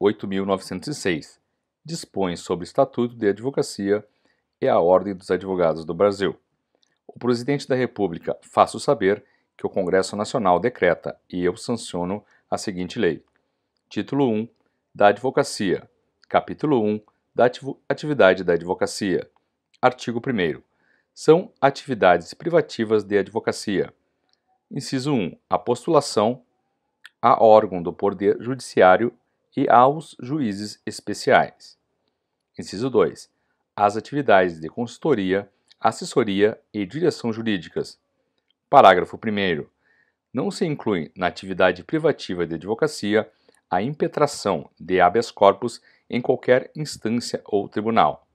8.906, dispõe sobre o Estatuto de Advocacia e a Ordem dos Advogados do Brasil. O presidente da República faço saber que o Congresso Nacional decreta e eu sanciono a seguinte lei. Título 1 da Advocacia. Capítulo 1 da Atividade da Advocacia. Artigo 1 São atividades privativas de advocacia. Inciso 1. A postulação a órgão do Poder Judiciário e aos juízes especiais. Inciso 2. As atividades de consultoria, assessoria e direção jurídicas. Parágrafo 1. Não se inclui na atividade privativa de advocacia a impetração de habeas corpus em qualquer instância ou tribunal.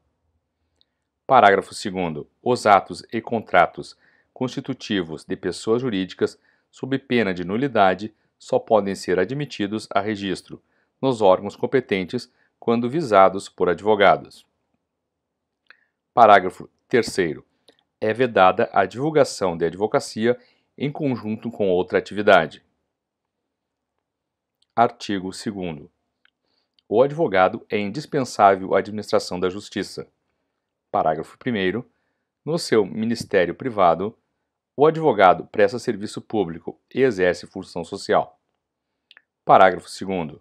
Parágrafo 2. Os atos e contratos constitutivos de pessoas jurídicas, sob pena de nulidade, só podem ser admitidos a registro nos órgãos competentes quando visados por advogados. Parágrafo 3. É vedada a divulgação de advocacia em conjunto com outra atividade. Artigo 2. O advogado é indispensável à administração da justiça. Parágrafo 1. No seu ministério privado, o advogado presta serviço público e exerce função social. Parágrafo 2.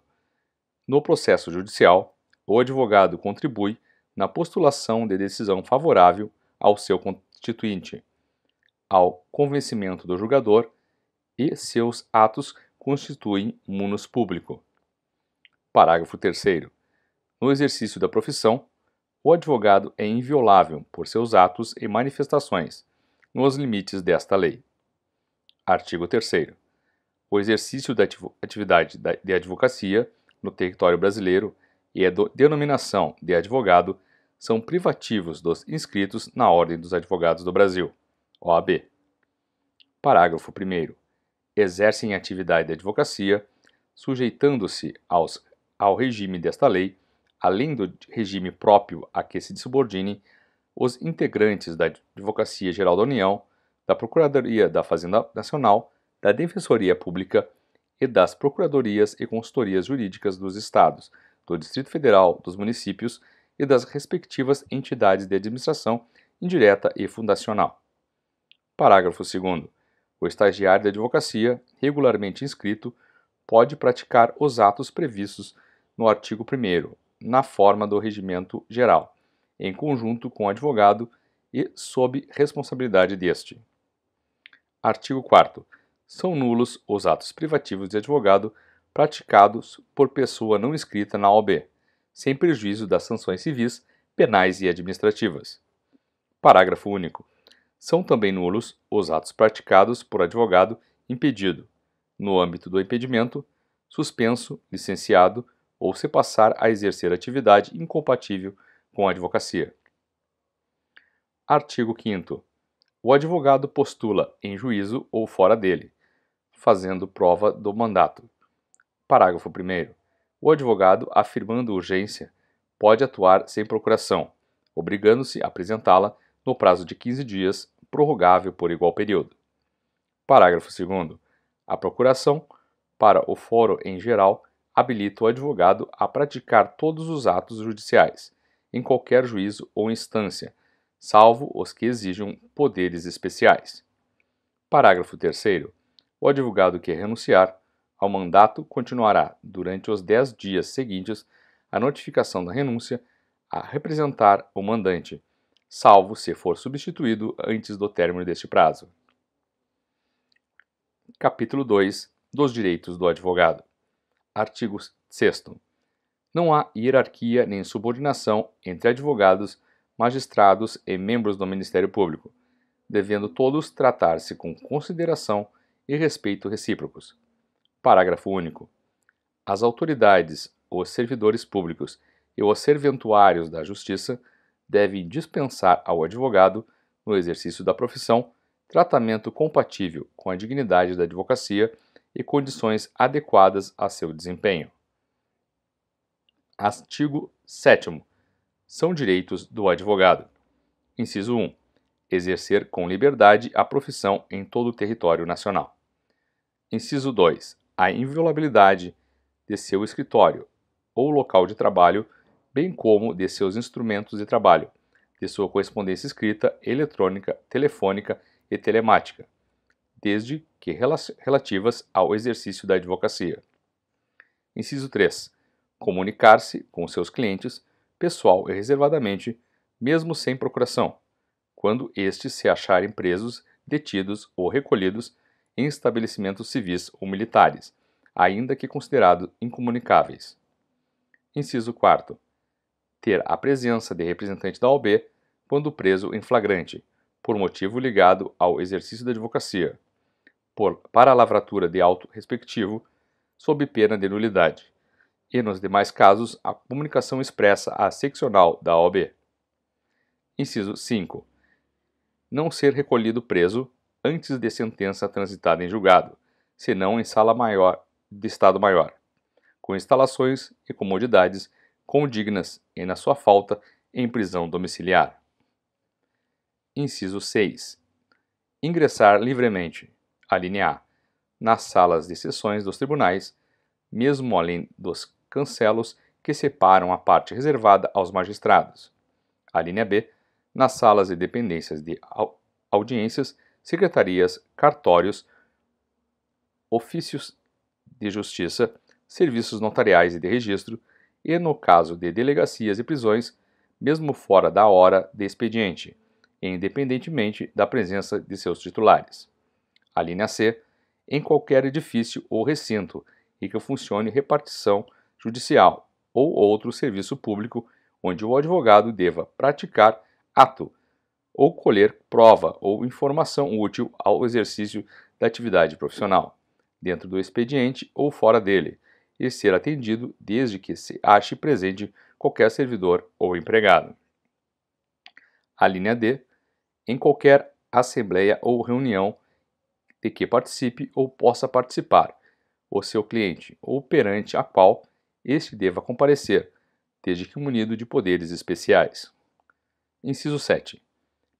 No processo judicial, o advogado contribui na postulação de decisão favorável ao seu constituinte, ao convencimento do julgador e seus atos constituem munus público. Parágrafo 3. No exercício da profissão, o advogado é inviolável por seus atos e manifestações, nos limites desta lei. Artigo 3. O exercício da atividade de advocacia no território brasileiro e a é denominação de advogado são privativos dos inscritos na Ordem dos Advogados do Brasil, OAB. Parágrafo 1. Exercem atividade de advocacia, sujeitando-se ao regime desta lei, além do regime próprio a que se subordinem os integrantes da Advocacia Geral da União, da Procuradoria da Fazenda Nacional, da Defensoria Pública e das procuradorias e consultorias jurídicas dos estados, do Distrito Federal, dos municípios e das respectivas entidades de administração indireta e fundacional. Parágrafo 2 O estagiário de advocacia, regularmente inscrito, pode praticar os atos previstos no artigo 1 na forma do regimento geral, em conjunto com o advogado e sob responsabilidade deste. Artigo 4 são nulos os atos privativos de advogado praticados por pessoa não inscrita na OB, sem prejuízo das sanções civis, penais e administrativas. Parágrafo único. São também nulos os atos praticados por advogado impedido, no âmbito do impedimento, suspenso, licenciado ou se passar a exercer atividade incompatível com a advocacia. Artigo 5. O advogado postula em juízo ou fora dele, fazendo prova do mandato. Parágrafo 1. O advogado, afirmando urgência, pode atuar sem procuração, obrigando-se a apresentá-la no prazo de 15 dias, prorrogável por igual período. Parágrafo 2. A procuração, para o fórum em geral, habilita o advogado a praticar todos os atos judiciais, em qualquer juízo ou instância, salvo os que exijam poderes especiais. Parágrafo 3 o advogado que renunciar ao mandato continuará, durante os dez dias seguintes à notificação da renúncia, a representar o mandante, salvo se for substituído antes do término deste prazo. Capítulo 2 dos Direitos do Advogado. Artigo 6. Não há hierarquia nem subordinação entre advogados, magistrados e membros do Ministério Público, devendo todos tratar-se com consideração e respeito recíprocos. Parágrafo único. As autoridades, os servidores públicos e os serventuários da Justiça devem dispensar ao advogado, no exercício da profissão, tratamento compatível com a dignidade da advocacia e condições adequadas a seu desempenho. Artigo 7. São direitos do advogado. Inciso 1. Exercer com liberdade a profissão em todo o território nacional. Inciso 2. A inviolabilidade de seu escritório ou local de trabalho, bem como de seus instrumentos de trabalho, de sua correspondência escrita, eletrônica, telefônica e telemática, desde que relativas ao exercício da advocacia. Inciso 3. Comunicar-se com seus clientes, pessoal e reservadamente, mesmo sem procuração, quando estes se acharem presos, detidos ou recolhidos em estabelecimentos civis ou militares, ainda que considerados incomunicáveis. Inciso 4. Ter a presença de representante da OB quando preso em flagrante, por motivo ligado ao exercício da advocacia, por, para a lavratura de auto respectivo, sob pena de nulidade, e nos demais casos a comunicação expressa à seccional da OAB. Inciso 5. Não ser recolhido preso antes de sentença transitada em julgado, senão em sala maior de Estado Maior, com instalações e comodidades condignas e, na sua falta, em prisão domiciliar. Inciso 6. Ingressar livremente, alínea A, nas salas de sessões dos tribunais, mesmo além dos cancelos que separam a parte reservada aos magistrados. Alínea B, nas salas e dependências de audiências secretarias, cartórios, ofícios de justiça, serviços notariais e de registro, e no caso de delegacias e prisões, mesmo fora da hora de expediente, independentemente da presença de seus titulares. A linha C, em qualquer edifício ou recinto em que funcione repartição judicial ou outro serviço público onde o advogado deva praticar ato ou colher prova ou informação útil ao exercício da atividade profissional, dentro do expediente ou fora dele, e ser atendido desde que se ache presente qualquer servidor ou empregado. A linha D. Em qualquer assembleia ou reunião de que participe ou possa participar, o seu cliente ou perante a qual este deva comparecer, desde que munido de poderes especiais. Inciso 7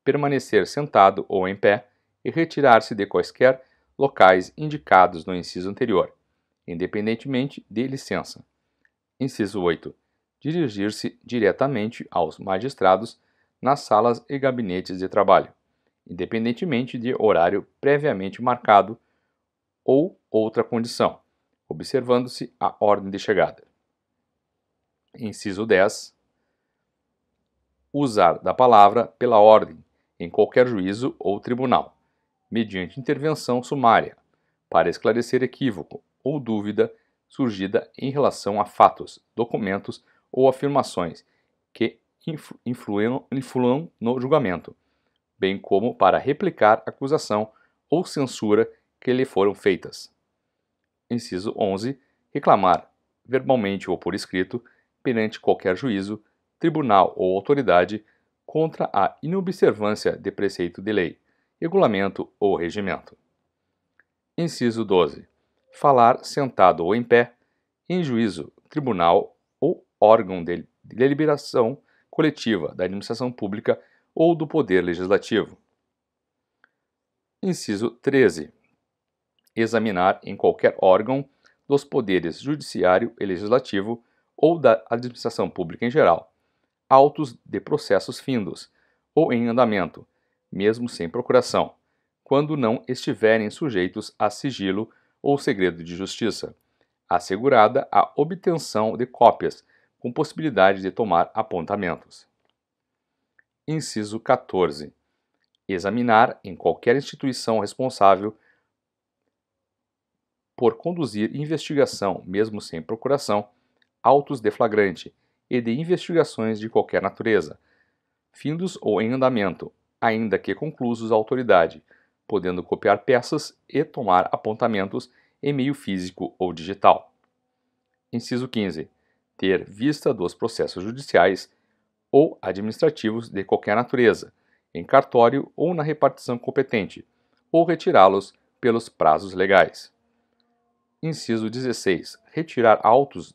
permanecer sentado ou em pé e retirar-se de quaisquer locais indicados no inciso anterior, independentemente de licença. Inciso 8. Dirigir-se diretamente aos magistrados nas salas e gabinetes de trabalho, independentemente de horário previamente marcado ou outra condição, observando-se a ordem de chegada. Inciso 10. Usar da palavra pela ordem, em qualquer juízo ou tribunal, mediante intervenção sumária, para esclarecer equívoco ou dúvida surgida em relação a fatos, documentos ou afirmações que influam, no julgamento, bem como para replicar acusação ou censura que lhe foram feitas. Inciso 11. Reclamar, verbalmente ou por escrito, perante qualquer juízo, tribunal ou autoridade, contra a inobservância de preceito de lei, regulamento ou regimento. Inciso 12. Falar sentado ou em pé, em juízo, tribunal ou órgão de deliberação coletiva da administração pública ou do poder legislativo. Inciso 13. Examinar em qualquer órgão dos poderes judiciário e legislativo ou da administração pública em geral, autos de processos findos ou em andamento, mesmo sem procuração, quando não estiverem sujeitos a sigilo ou segredo de justiça, assegurada a obtenção de cópias, com possibilidade de tomar apontamentos. Inciso 14. Examinar em qualquer instituição responsável por conduzir investigação, mesmo sem procuração, autos de flagrante e de investigações de qualquer natureza, findos ou em andamento, ainda que conclusos à autoridade, podendo copiar peças e tomar apontamentos em meio físico ou digital. Inciso 15. Ter vista dos processos judiciais ou administrativos de qualquer natureza, em cartório ou na repartição competente, ou retirá-los pelos prazos legais. Inciso 16. Retirar autos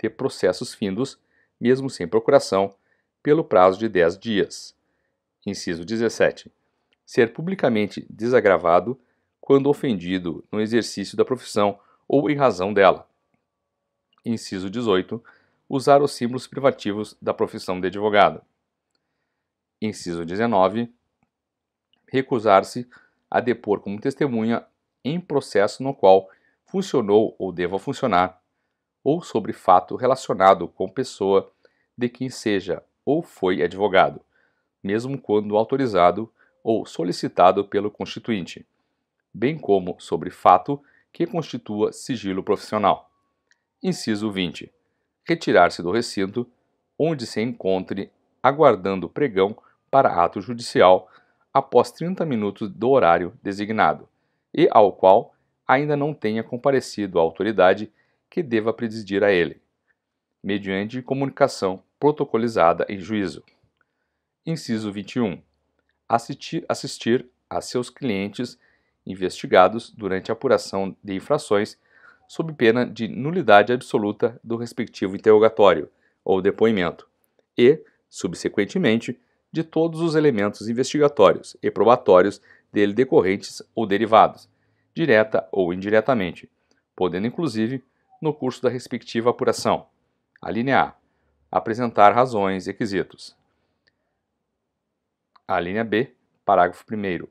de processos findos mesmo sem procuração, pelo prazo de 10 dias. Inciso 17. Ser publicamente desagravado quando ofendido no exercício da profissão ou em razão dela. Inciso 18. Usar os símbolos privativos da profissão de advogado. Inciso 19. Recusar-se a depor como testemunha em processo no qual funcionou ou deva funcionar ou sobre fato relacionado com pessoa de quem seja ou foi advogado, mesmo quando autorizado ou solicitado pelo constituinte, bem como sobre fato que constitua sigilo profissional. Inciso 20. Retirar-se do recinto onde se encontre aguardando pregão para ato judicial após 30 minutos do horário designado e ao qual ainda não tenha comparecido a autoridade que deva presidir a ele, mediante comunicação protocolizada em juízo. Inciso 21. Assistir, assistir a seus clientes investigados durante a apuração de infrações sob pena de nulidade absoluta do respectivo interrogatório ou depoimento e, subsequentemente, de todos os elementos investigatórios e probatórios dele decorrentes ou derivados, direta ou indiretamente, podendo inclusive no curso da respectiva apuração. A linha A. Apresentar razões e requisitos. A linha B. Parágrafo 1.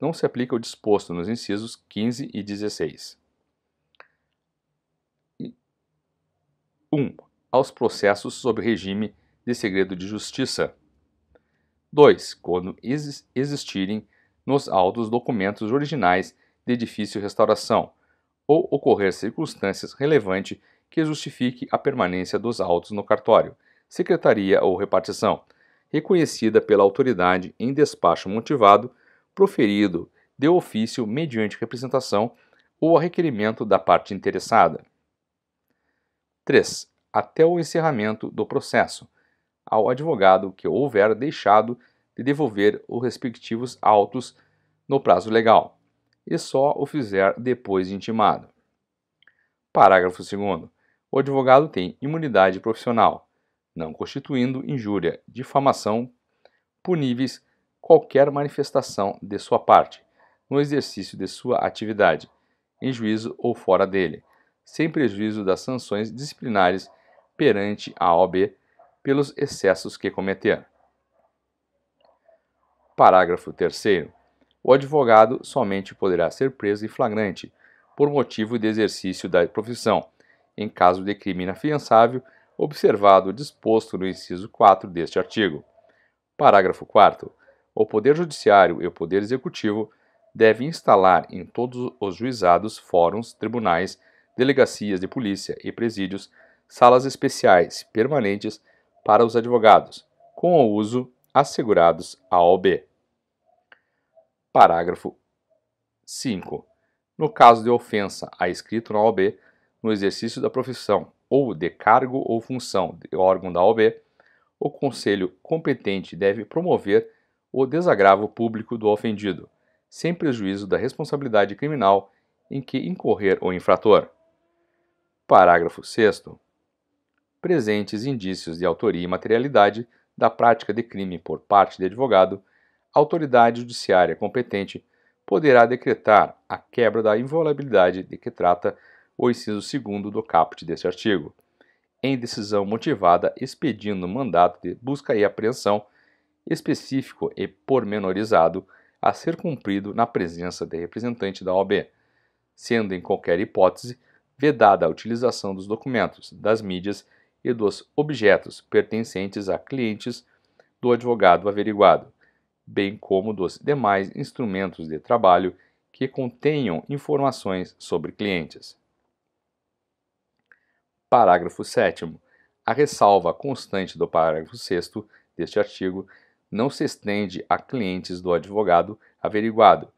Não se aplica o disposto nos incisos 15 e 16. 1. Um, aos processos sob regime de segredo de justiça. 2. Quando existirem nos autos documentos originais de difícil restauração, ou ocorrer circunstâncias relevantes que justifique a permanência dos autos no cartório, secretaria ou repartição, reconhecida pela autoridade em despacho motivado, proferido de ofício mediante representação ou a requerimento da parte interessada. 3. Até o encerramento do processo, ao advogado que houver deixado de devolver os respectivos autos no prazo legal e só o fizer depois de intimado. Parágrafo 2. O advogado tem imunidade profissional, não constituindo injúria, difamação, puníveis qualquer manifestação de sua parte, no exercício de sua atividade, em juízo ou fora dele, sem prejuízo das sanções disciplinares perante a OAB pelos excessos que cometer. Parágrafo 3 o advogado somente poderá ser preso em flagrante por motivo de exercício da profissão, em caso de crime inafiançável, observado o disposto no inciso 4 deste artigo. Parágrafo 4. O Poder Judiciário e o Poder Executivo devem instalar em todos os juizados, fóruns, tribunais, delegacias de polícia e presídios salas especiais permanentes para os advogados, com o uso assegurados à OB. Parágrafo 5. No caso de ofensa a escrito na OAB, no exercício da profissão ou de cargo ou função de órgão da OAB, o conselho competente deve promover o desagravo público do ofendido, sem prejuízo da responsabilidade criminal em que incorrer o infrator. Parágrafo 6. Presentes indícios de autoria e materialidade da prática de crime por parte de advogado, autoridade judiciária competente poderá decretar a quebra da inviolabilidade de que trata o inciso segundo do caput deste artigo, em decisão motivada expedindo mandato de busca e apreensão específico e pormenorizado a ser cumprido na presença de representante da OAB, sendo em qualquer hipótese vedada a utilização dos documentos, das mídias e dos objetos pertencentes a clientes do advogado averiguado bem como dos demais instrumentos de trabalho que contenham informações sobre clientes. Parágrafo 7. A ressalva constante do parágrafo 6 deste artigo não se estende a clientes do advogado averiguado,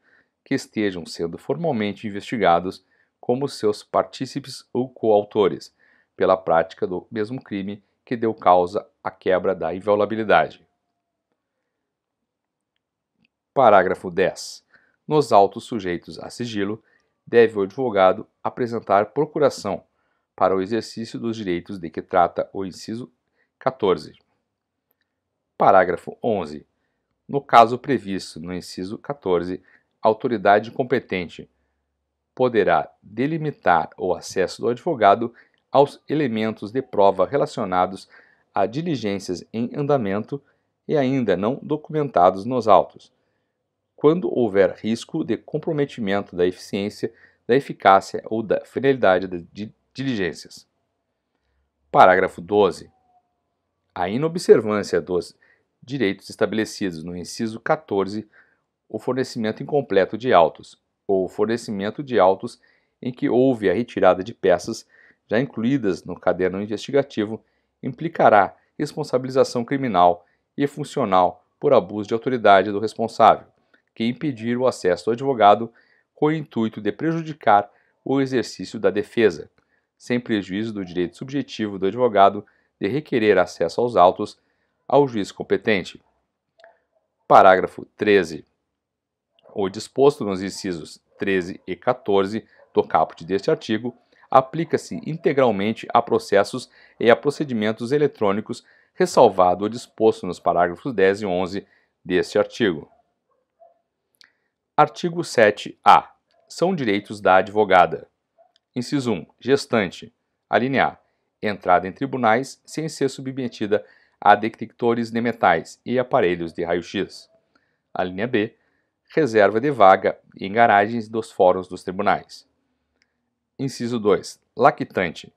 que estejam sendo formalmente investigados como seus partícipes ou coautores, pela prática do mesmo crime que deu causa à quebra da inviolabilidade. Parágrafo 10. Nos autos sujeitos a sigilo, deve o advogado apresentar procuração para o exercício dos direitos de que trata o inciso 14. Parágrafo 11. No caso previsto no inciso 14, a autoridade competente poderá delimitar o acesso do advogado aos elementos de prova relacionados a diligências em andamento e ainda não documentados nos autos, quando houver risco de comprometimento da eficiência, da eficácia ou da finalidade das diligências. Parágrafo 12. A inobservância dos direitos estabelecidos no inciso 14, o fornecimento incompleto de autos, ou fornecimento de autos em que houve a retirada de peças já incluídas no caderno investigativo, implicará responsabilização criminal e funcional por abuso de autoridade do responsável que impedir o acesso ao advogado com o intuito de prejudicar o exercício da defesa, sem prejuízo do direito subjetivo do advogado de requerer acesso aos autos ao juiz competente. Parágrafo 13. O disposto nos incisos 13 e 14 do caput deste artigo aplica-se integralmente a processos e a procedimentos eletrônicos, ressalvado o disposto nos parágrafos 10 e 11 deste artigo. Artigo 7-A. São direitos da advogada. Inciso 1. Gestante. Alínea A. Entrada em tribunais sem ser submetida a detectores de metais e aparelhos de raio-x. Alínea B. Reserva de vaga em garagens dos fóruns dos tribunais. Inciso 2. Lactante.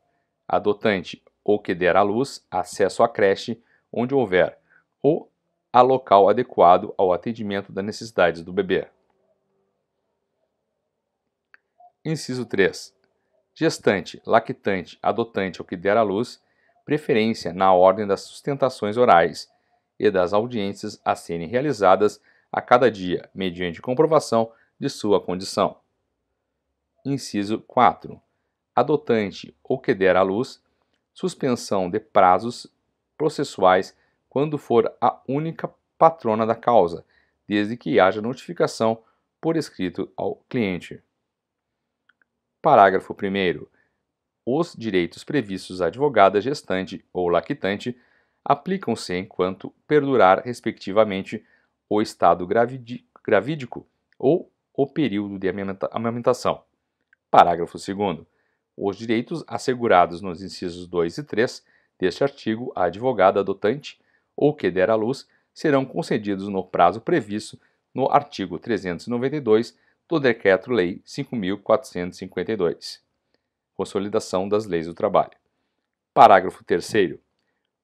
Adotante ou que der à luz acesso à creche onde houver ou a local adequado ao atendimento das necessidades do bebê. Inciso 3. Gestante, lactante, adotante ou que der à luz, preferência na ordem das sustentações orais e das audiências a serem realizadas a cada dia, mediante comprovação de sua condição. Inciso 4. Adotante ou que der à luz, suspensão de prazos processuais quando for a única patrona da causa, desde que haja notificação por escrito ao cliente. Parágrafo 1. Os direitos previstos à advogada gestante ou lactante aplicam-se enquanto perdurar, respectivamente, o estado gravídico ou o período de amamentação. Parágrafo 2. Os direitos assegurados nos incisos 2 e 3 deste artigo à advogada adotante ou que der à luz serão concedidos no prazo previsto no artigo 392 do Decreto-Lei 5.452, Consolidação das Leis do Trabalho. Parágrafo 3.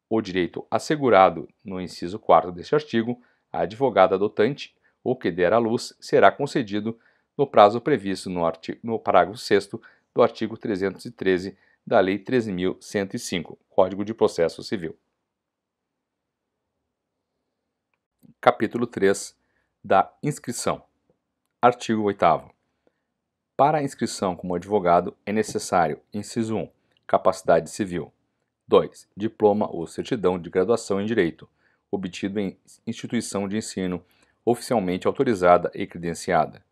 O direito assegurado no inciso 4 deste artigo à advogada adotante ou que der à luz será concedido no prazo previsto no, artigo, no parágrafo 6 do artigo 313 da Lei 13.105, Código de Processo Civil. Capítulo 3 da Inscrição. Artigo 8 Para a inscrição como advogado é necessário, inciso 1, capacidade civil. 2. Diploma ou certidão de graduação em direito, obtido em instituição de ensino oficialmente autorizada e credenciada.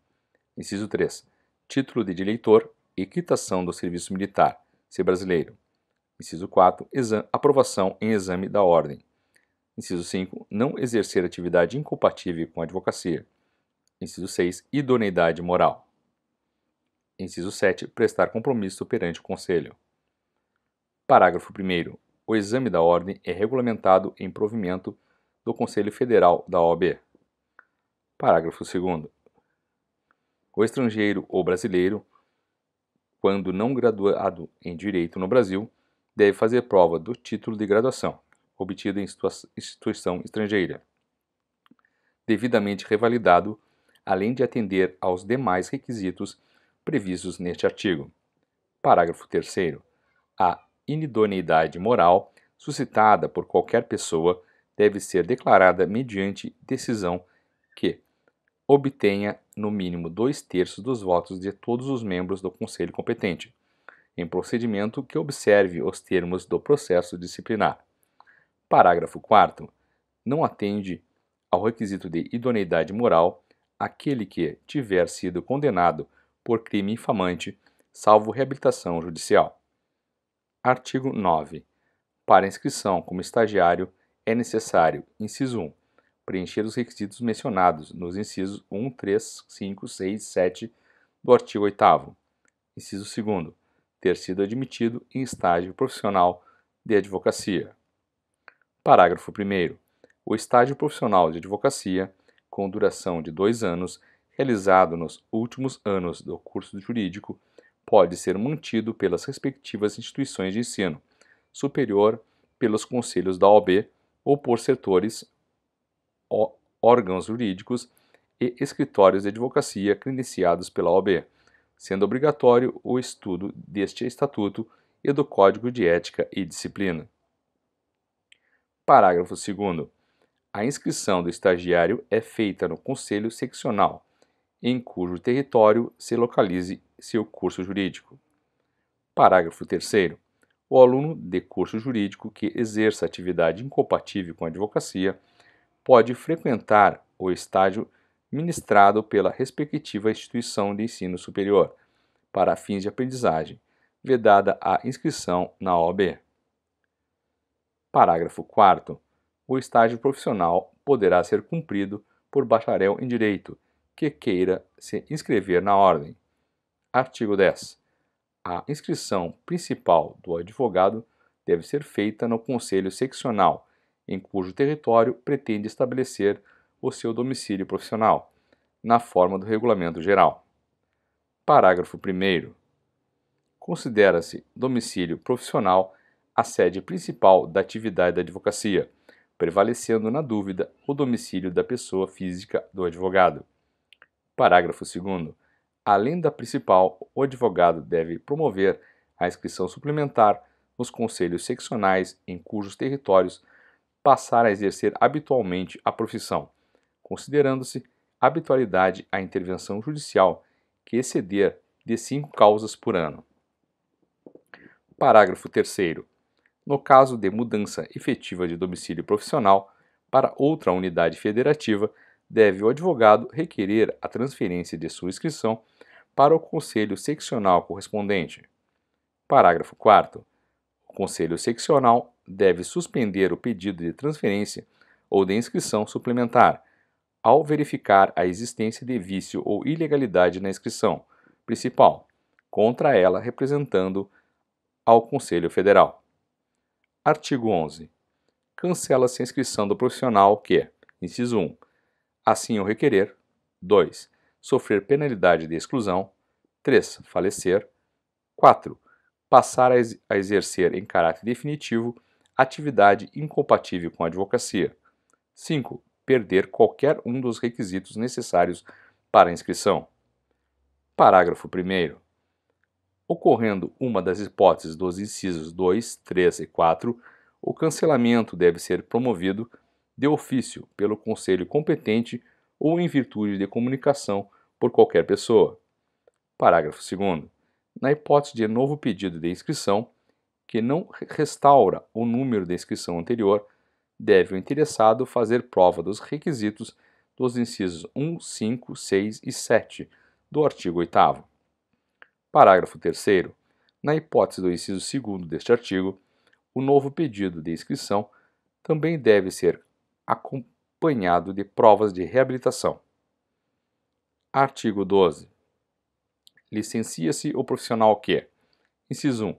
Inciso 3. Título de eleitor; e quitação do serviço militar, se brasileiro. Inciso 4. aprovação em exame da ordem. Inciso 5. Não exercer atividade incompatível com a advocacia. Inciso 6. Idoneidade moral. Inciso 7. Prestar compromisso perante o Conselho. Parágrafo 1. O exame da ordem é regulamentado em provimento do Conselho Federal da OAB. Parágrafo 2. O estrangeiro ou brasileiro, quando não graduado em direito no Brasil, deve fazer prova do título de graduação, obtido em instituição estrangeira, devidamente revalidado além de atender aos demais requisitos previstos neste artigo. Parágrafo 3. A inidoneidade moral suscitada por qualquer pessoa deve ser declarada mediante decisão que obtenha no mínimo dois terços dos votos de todos os membros do conselho competente, em procedimento que observe os termos do processo disciplinar. Parágrafo 4. Não atende ao requisito de idoneidade moral aquele que tiver sido condenado por crime infamante, salvo reabilitação judicial. Artigo 9. Para inscrição como estagiário é necessário, inciso 1, preencher os requisitos mencionados nos incisos 1, 3, 5, 6, 7 do artigo 8 Inciso 2, ter sido admitido em estágio profissional de advocacia. Parágrafo 1 o estágio profissional de advocacia com duração de dois anos, realizado nos últimos anos do curso jurídico, pode ser mantido pelas respectivas instituições de ensino superior, pelos conselhos da OB ou por setores, órgãos jurídicos e escritórios de advocacia credenciados pela OB, sendo obrigatório o estudo deste estatuto e do Código de Ética e Disciplina. Parágrafo 2 a inscrição do estagiário é feita no Conselho Seccional, em cujo território se localize seu curso jurídico. Parágrafo 3. O aluno de curso jurídico que exerça atividade incompatível com a advocacia pode frequentar o estágio ministrado pela respectiva instituição de ensino superior, para fins de aprendizagem, vedada a inscrição na OB. Parágrafo 4 o estágio profissional poderá ser cumprido por bacharel em Direito que queira se inscrever na Ordem. Artigo 10. A inscrição principal do advogado deve ser feita no Conselho Seccional, em cujo território pretende estabelecer o seu domicílio profissional, na forma do Regulamento Geral. Parágrafo 1. Considera-se domicílio profissional a sede principal da atividade da advocacia prevalecendo na dúvida o domicílio da pessoa física do advogado. Parágrafo 2. Além da principal, o advogado deve promover a inscrição suplementar nos conselhos seccionais em cujos territórios passar a exercer habitualmente a profissão, considerando-se habitualidade a intervenção judicial que exceder de cinco causas por ano. Parágrafo 3 no caso de mudança efetiva de domicílio profissional para outra unidade federativa, deve o advogado requerer a transferência de sua inscrição para o conselho seccional correspondente. Parágrafo 4. O conselho seccional deve suspender o pedido de transferência ou de inscrição suplementar, ao verificar a existência de vício ou ilegalidade na inscrição principal, contra ela representando ao Conselho Federal. Artigo 11. Cancela-se a inscrição do profissional que, inciso 1, assim o requerer, 2, sofrer penalidade de exclusão, 3, falecer, 4, passar a exercer em caráter definitivo atividade incompatível com a advocacia, 5, perder qualquer um dos requisitos necessários para a inscrição. Parágrafo 1. Ocorrendo uma das hipóteses dos incisos 2, 3 e 4, o cancelamento deve ser promovido de ofício pelo conselho competente ou em virtude de comunicação por qualquer pessoa. Parágrafo 2. Na hipótese de novo pedido de inscrição, que não restaura o número de inscrição anterior, deve o interessado fazer prova dos requisitos dos incisos 1, 5, 6 e 7 do artigo 8. Parágrafo 3. Na hipótese do inciso 2 deste artigo, o novo pedido de inscrição também deve ser acompanhado de provas de reabilitação. Artigo 12. Licencia-se o profissional que, inciso 1,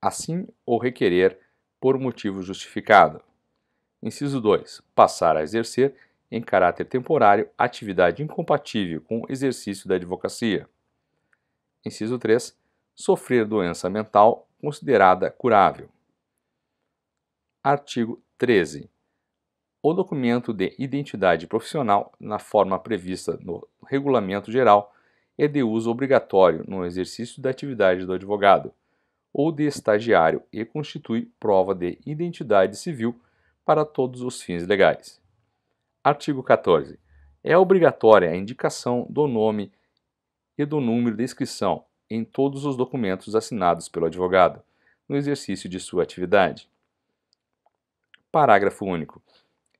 assim ou requerer por motivo justificado. Inciso 2. Passar a exercer, em caráter temporário, atividade incompatível com o exercício da advocacia inciso 3, sofrer doença mental considerada curável. Artigo 13. O documento de identidade profissional, na forma prevista no Regulamento Geral, é de uso obrigatório no exercício da atividade do advogado ou de estagiário e constitui prova de identidade civil para todos os fins legais. Artigo 14. É obrigatória a indicação do nome e do número de inscrição em todos os documentos assinados pelo advogado no exercício de sua atividade. Parágrafo único.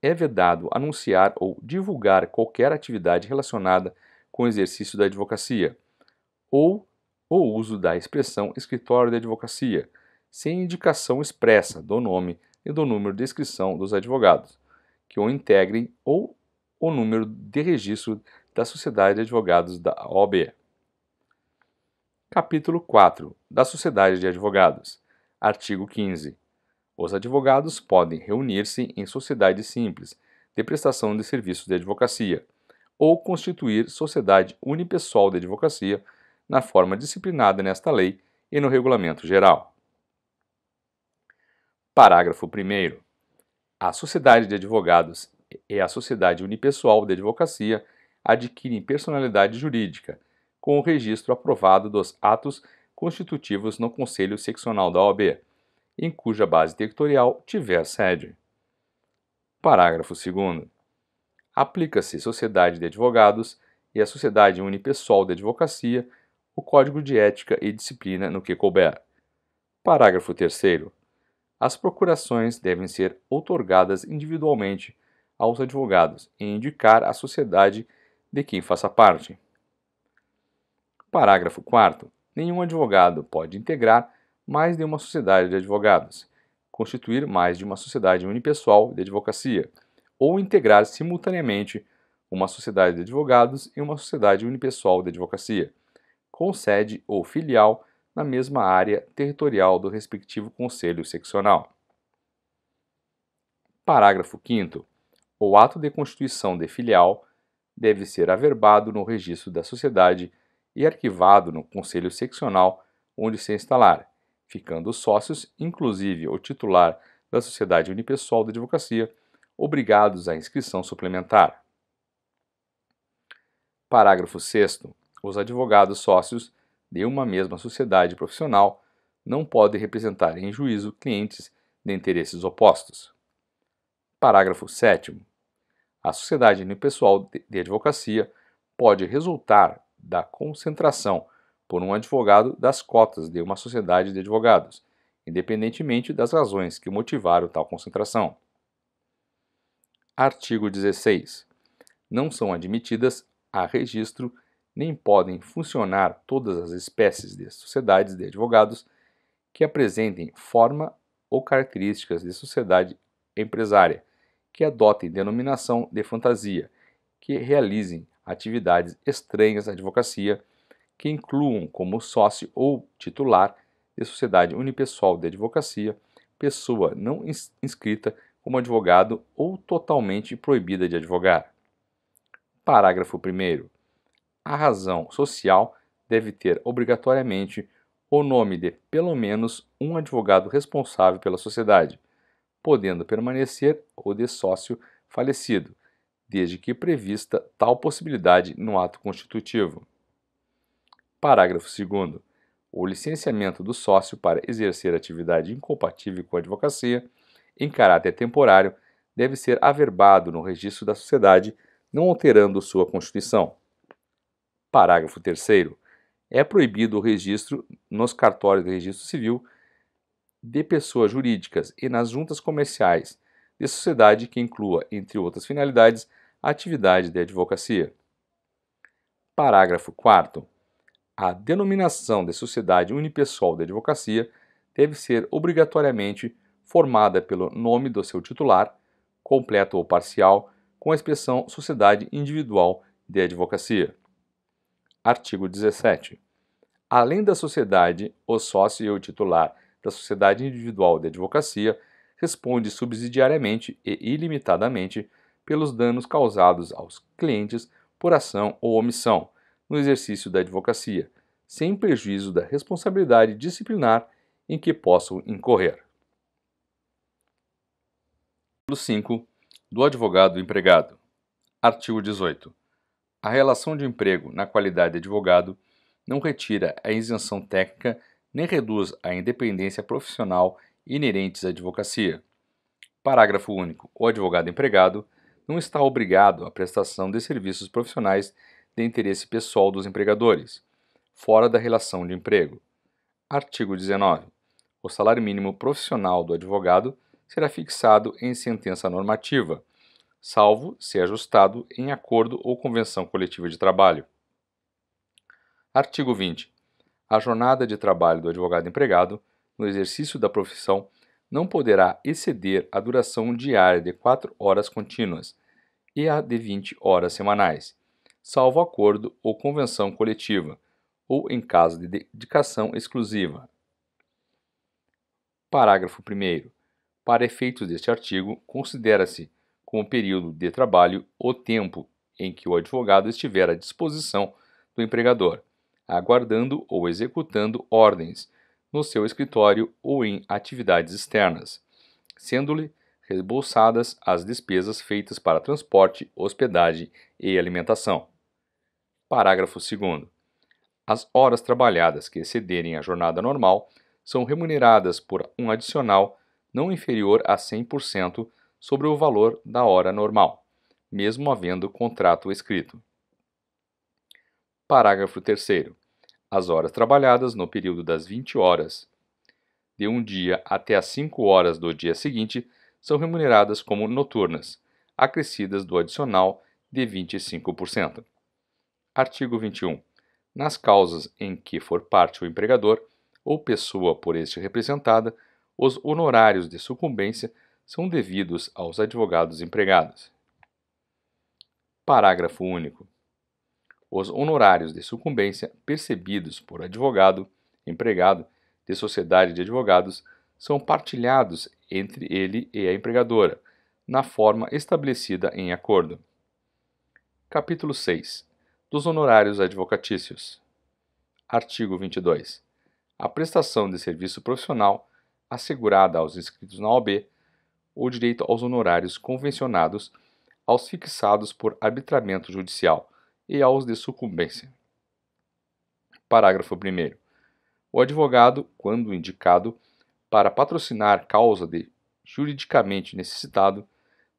É vedado anunciar ou divulgar qualquer atividade relacionada com o exercício da advocacia ou o uso da expressão escritório de advocacia, sem indicação expressa do nome e do número de inscrição dos advogados que o integrem ou o número de registro da Sociedade de Advogados da OAB. Capítulo 4 da Sociedade de Advogados. Artigo 15. Os advogados podem reunir-se em sociedade simples de prestação de serviços de advocacia ou constituir sociedade unipessoal de advocacia na forma disciplinada nesta lei e no regulamento geral. Parágrafo 1. A Sociedade de Advogados e a Sociedade Unipessoal de Advocacia adquirem personalidade jurídica com o registro aprovado dos atos constitutivos no Conselho Seccional da OAB, em cuja base territorial tiver sede. Parágrafo 2. Aplica-se à Sociedade de Advogados e à Sociedade Unipessoal de Advocacia o Código de Ética e Disciplina no que couber. Parágrafo 3. As procurações devem ser outorgadas individualmente aos advogados e indicar a sociedade de quem faça parte. Parágrafo 4. Nenhum advogado pode integrar mais de uma sociedade de advogados, constituir mais de uma sociedade unipessoal de advocacia, ou integrar simultaneamente uma sociedade de advogados e uma sociedade unipessoal de advocacia, com sede ou filial na mesma área territorial do respectivo conselho seccional. Parágrafo 5. O ato de constituição de filial deve ser averbado no registro da sociedade e arquivado no Conselho Seccional onde se instalar, ficando os sócios, inclusive o titular da Sociedade Unipessoal de Advocacia, obrigados à inscrição suplementar. Parágrafo 6. Os advogados sócios de uma mesma sociedade profissional não podem representar em juízo clientes de interesses opostos. Parágrafo 7. A sociedade unipessoal de advocacia pode resultar da concentração por um advogado das cotas de uma sociedade de advogados, independentemente das razões que motivaram tal concentração. Artigo 16. Não são admitidas a registro nem podem funcionar todas as espécies de sociedades de advogados que apresentem forma ou características de sociedade empresária, que adotem denominação de fantasia, que realizem atividades estranhas à advocacia, que incluam como sócio ou titular de sociedade unipessoal de advocacia pessoa não inscrita como advogado ou totalmente proibida de advogar. Parágrafo 1. A razão social deve ter obrigatoriamente o nome de pelo menos um advogado responsável pela sociedade, podendo permanecer o de sócio falecido, desde que prevista tal possibilidade no ato constitutivo. Parágrafo 2. O licenciamento do sócio para exercer atividade incompatível com a advocacia, em caráter temporário, deve ser averbado no registro da sociedade, não alterando sua constituição. Parágrafo 3. É proibido o registro nos cartórios de registro civil de pessoas jurídicas e nas juntas comerciais de sociedade que inclua, entre outras finalidades, a atividade de advocacia. Parágrafo 4. A denominação de Sociedade Unipessoal de Advocacia deve ser obrigatoriamente formada pelo nome do seu titular, completo ou parcial, com a expressão Sociedade Individual de Advocacia. Artigo 17. Além da sociedade, o sócio e o titular da Sociedade Individual de Advocacia responde subsidiariamente e ilimitadamente pelos danos causados aos clientes por ação ou omissão no exercício da advocacia, sem prejuízo da responsabilidade disciplinar em que possam incorrer. Artigo 5 do advogado empregado. Artigo 18. A relação de emprego na qualidade de advogado não retira a isenção técnica nem reduz a independência profissional inerentes à advocacia. Parágrafo único. O advogado empregado não está obrigado à prestação de serviços profissionais de interesse pessoal dos empregadores, fora da relação de emprego. Artigo 19. O salário mínimo profissional do advogado será fixado em sentença normativa, salvo se ajustado em acordo ou convenção coletiva de trabalho. Artigo 20. A jornada de trabalho do advogado empregado, no exercício da profissão, não poderá exceder a duração diária de 4 horas contínuas e a de 20 horas semanais, salvo acordo ou convenção coletiva, ou em caso de dedicação exclusiva. Parágrafo 1. Para efeitos deste artigo, considera-se como período de trabalho o tempo em que o advogado estiver à disposição do empregador, aguardando ou executando ordens no seu escritório ou em atividades externas, sendo-lhe reembolsadas as despesas feitas para transporte, hospedagem e alimentação. Parágrafo 2. As horas trabalhadas que excederem a jornada normal são remuneradas por um adicional não inferior a 100% sobre o valor da hora normal, mesmo havendo contrato escrito. Parágrafo 3 as horas trabalhadas no período das 20 horas de um dia até as 5 horas do dia seguinte são remuneradas como noturnas, acrescidas do adicional de 25%. Artigo 21. Nas causas em que for parte o empregador ou pessoa por este representada, os honorários de sucumbência são devidos aos advogados empregados. Parágrafo único os honorários de sucumbência percebidos por advogado, empregado de sociedade de advogados são partilhados entre ele e a empregadora, na forma estabelecida em acordo. Capítulo 6 Dos honorários advocatícios. Artigo 22. A prestação de serviço profissional assegurada aos inscritos na OAB o direito aos honorários convencionados aos fixados por arbitramento judicial e aos de sucumbência. Parágrafo 1. O advogado, quando indicado para patrocinar causa de juridicamente necessitado,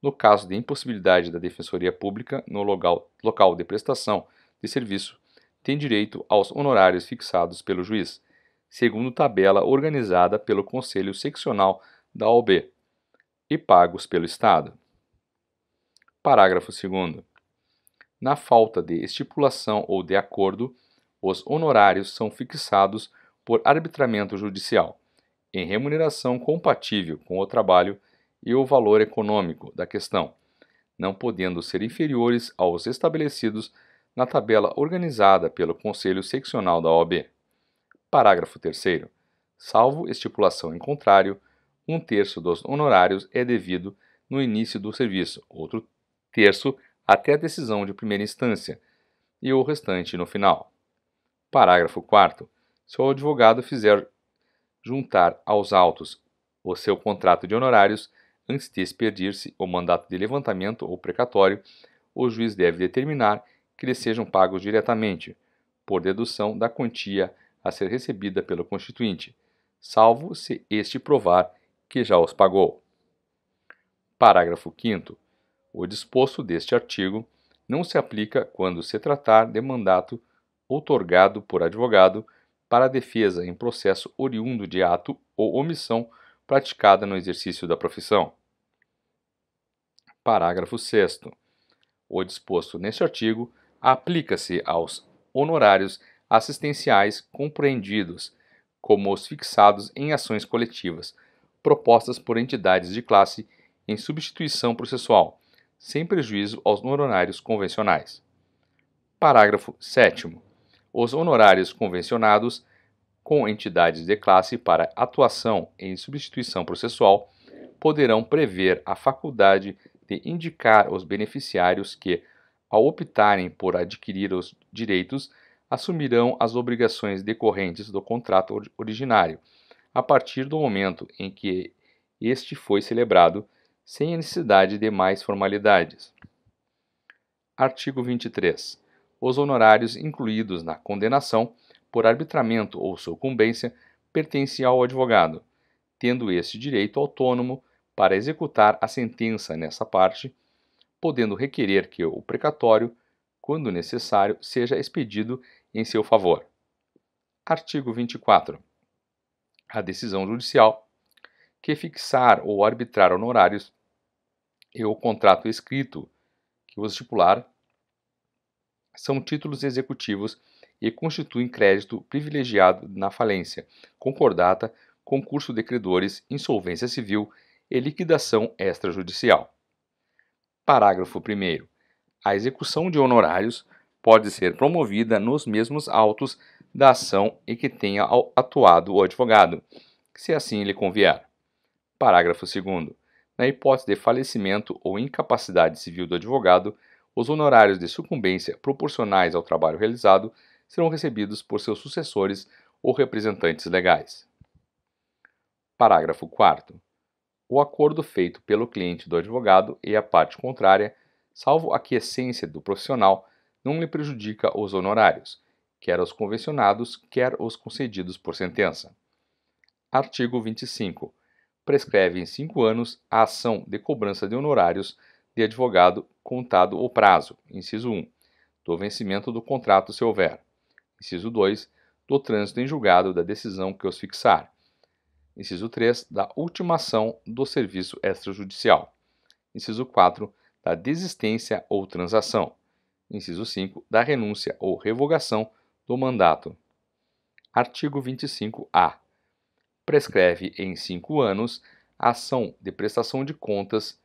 no caso de impossibilidade da defensoria pública no local, local de prestação de serviço, tem direito aos honorários fixados pelo juiz, segundo tabela organizada pelo Conselho Seccional da OB e pagos pelo Estado. Parágrafo 2. Na falta de estipulação ou de acordo, os honorários são fixados por arbitramento judicial, em remuneração compatível com o trabalho e o valor econômico da questão, não podendo ser inferiores aos estabelecidos na tabela organizada pelo Conselho Seccional da OAB. Parágrafo 3. Salvo estipulação em contrário, um terço dos honorários é devido no início do serviço, outro terço até a decisão de primeira instância e o restante no final. Parágrafo 4. Se o advogado fizer juntar aos autos o seu contrato de honorários, antes de expedir-se o mandato de levantamento ou precatório, o juiz deve determinar que lhe sejam pagos diretamente, por dedução da quantia a ser recebida pelo constituinte, salvo se este provar que já os pagou. Parágrafo 5. O disposto deste artigo não se aplica quando se tratar de mandato outorgado por advogado para defesa em processo oriundo de ato ou omissão praticada no exercício da profissão. Parágrafo 6. O disposto neste artigo aplica-se aos honorários assistenciais compreendidos como os fixados em ações coletivas propostas por entidades de classe em substituição processual, sem prejuízo aos honorários convencionais. Parágrafo 7. Os honorários convencionados com entidades de classe para atuação em substituição processual poderão prever a faculdade de indicar aos beneficiários que, ao optarem por adquirir os direitos, assumirão as obrigações decorrentes do contrato originário, a partir do momento em que este foi celebrado sem a necessidade de mais formalidades. Artigo 23. Os honorários incluídos na condenação por arbitramento ou sucumbência pertencem ao advogado, tendo este direito autônomo para executar a sentença nessa parte, podendo requerer que o precatório, quando necessário, seja expedido em seu favor. Artigo 24. A decisão judicial que fixar ou arbitrar honorários e o contrato escrito que os estipular são títulos executivos e constituem crédito privilegiado na falência, concordata, concurso de credores, insolvência civil e liquidação extrajudicial. Parágrafo 1. A execução de honorários pode ser promovida nos mesmos autos da ação e que tenha atuado o advogado, se assim lhe convier. Parágrafo 2. Na hipótese de falecimento ou incapacidade civil do advogado, os honorários de sucumbência proporcionais ao trabalho realizado serão recebidos por seus sucessores ou representantes legais. Parágrafo 4. O acordo feito pelo cliente do advogado e a parte contrária, salvo a quiescência do profissional, não lhe prejudica os honorários, quer os convencionados, quer os concedidos por sentença. Artigo 25 prescreve em cinco anos a ação de cobrança de honorários de advogado contado o prazo, inciso 1, do vencimento do contrato se houver, inciso 2, do trânsito em julgado da decisão que os fixar, inciso 3, da ultimação do serviço extrajudicial, inciso 4, da desistência ou transação, inciso 5, da renúncia ou revogação do mandato. Artigo 25-A prescreve em cinco anos a ação de prestação de contas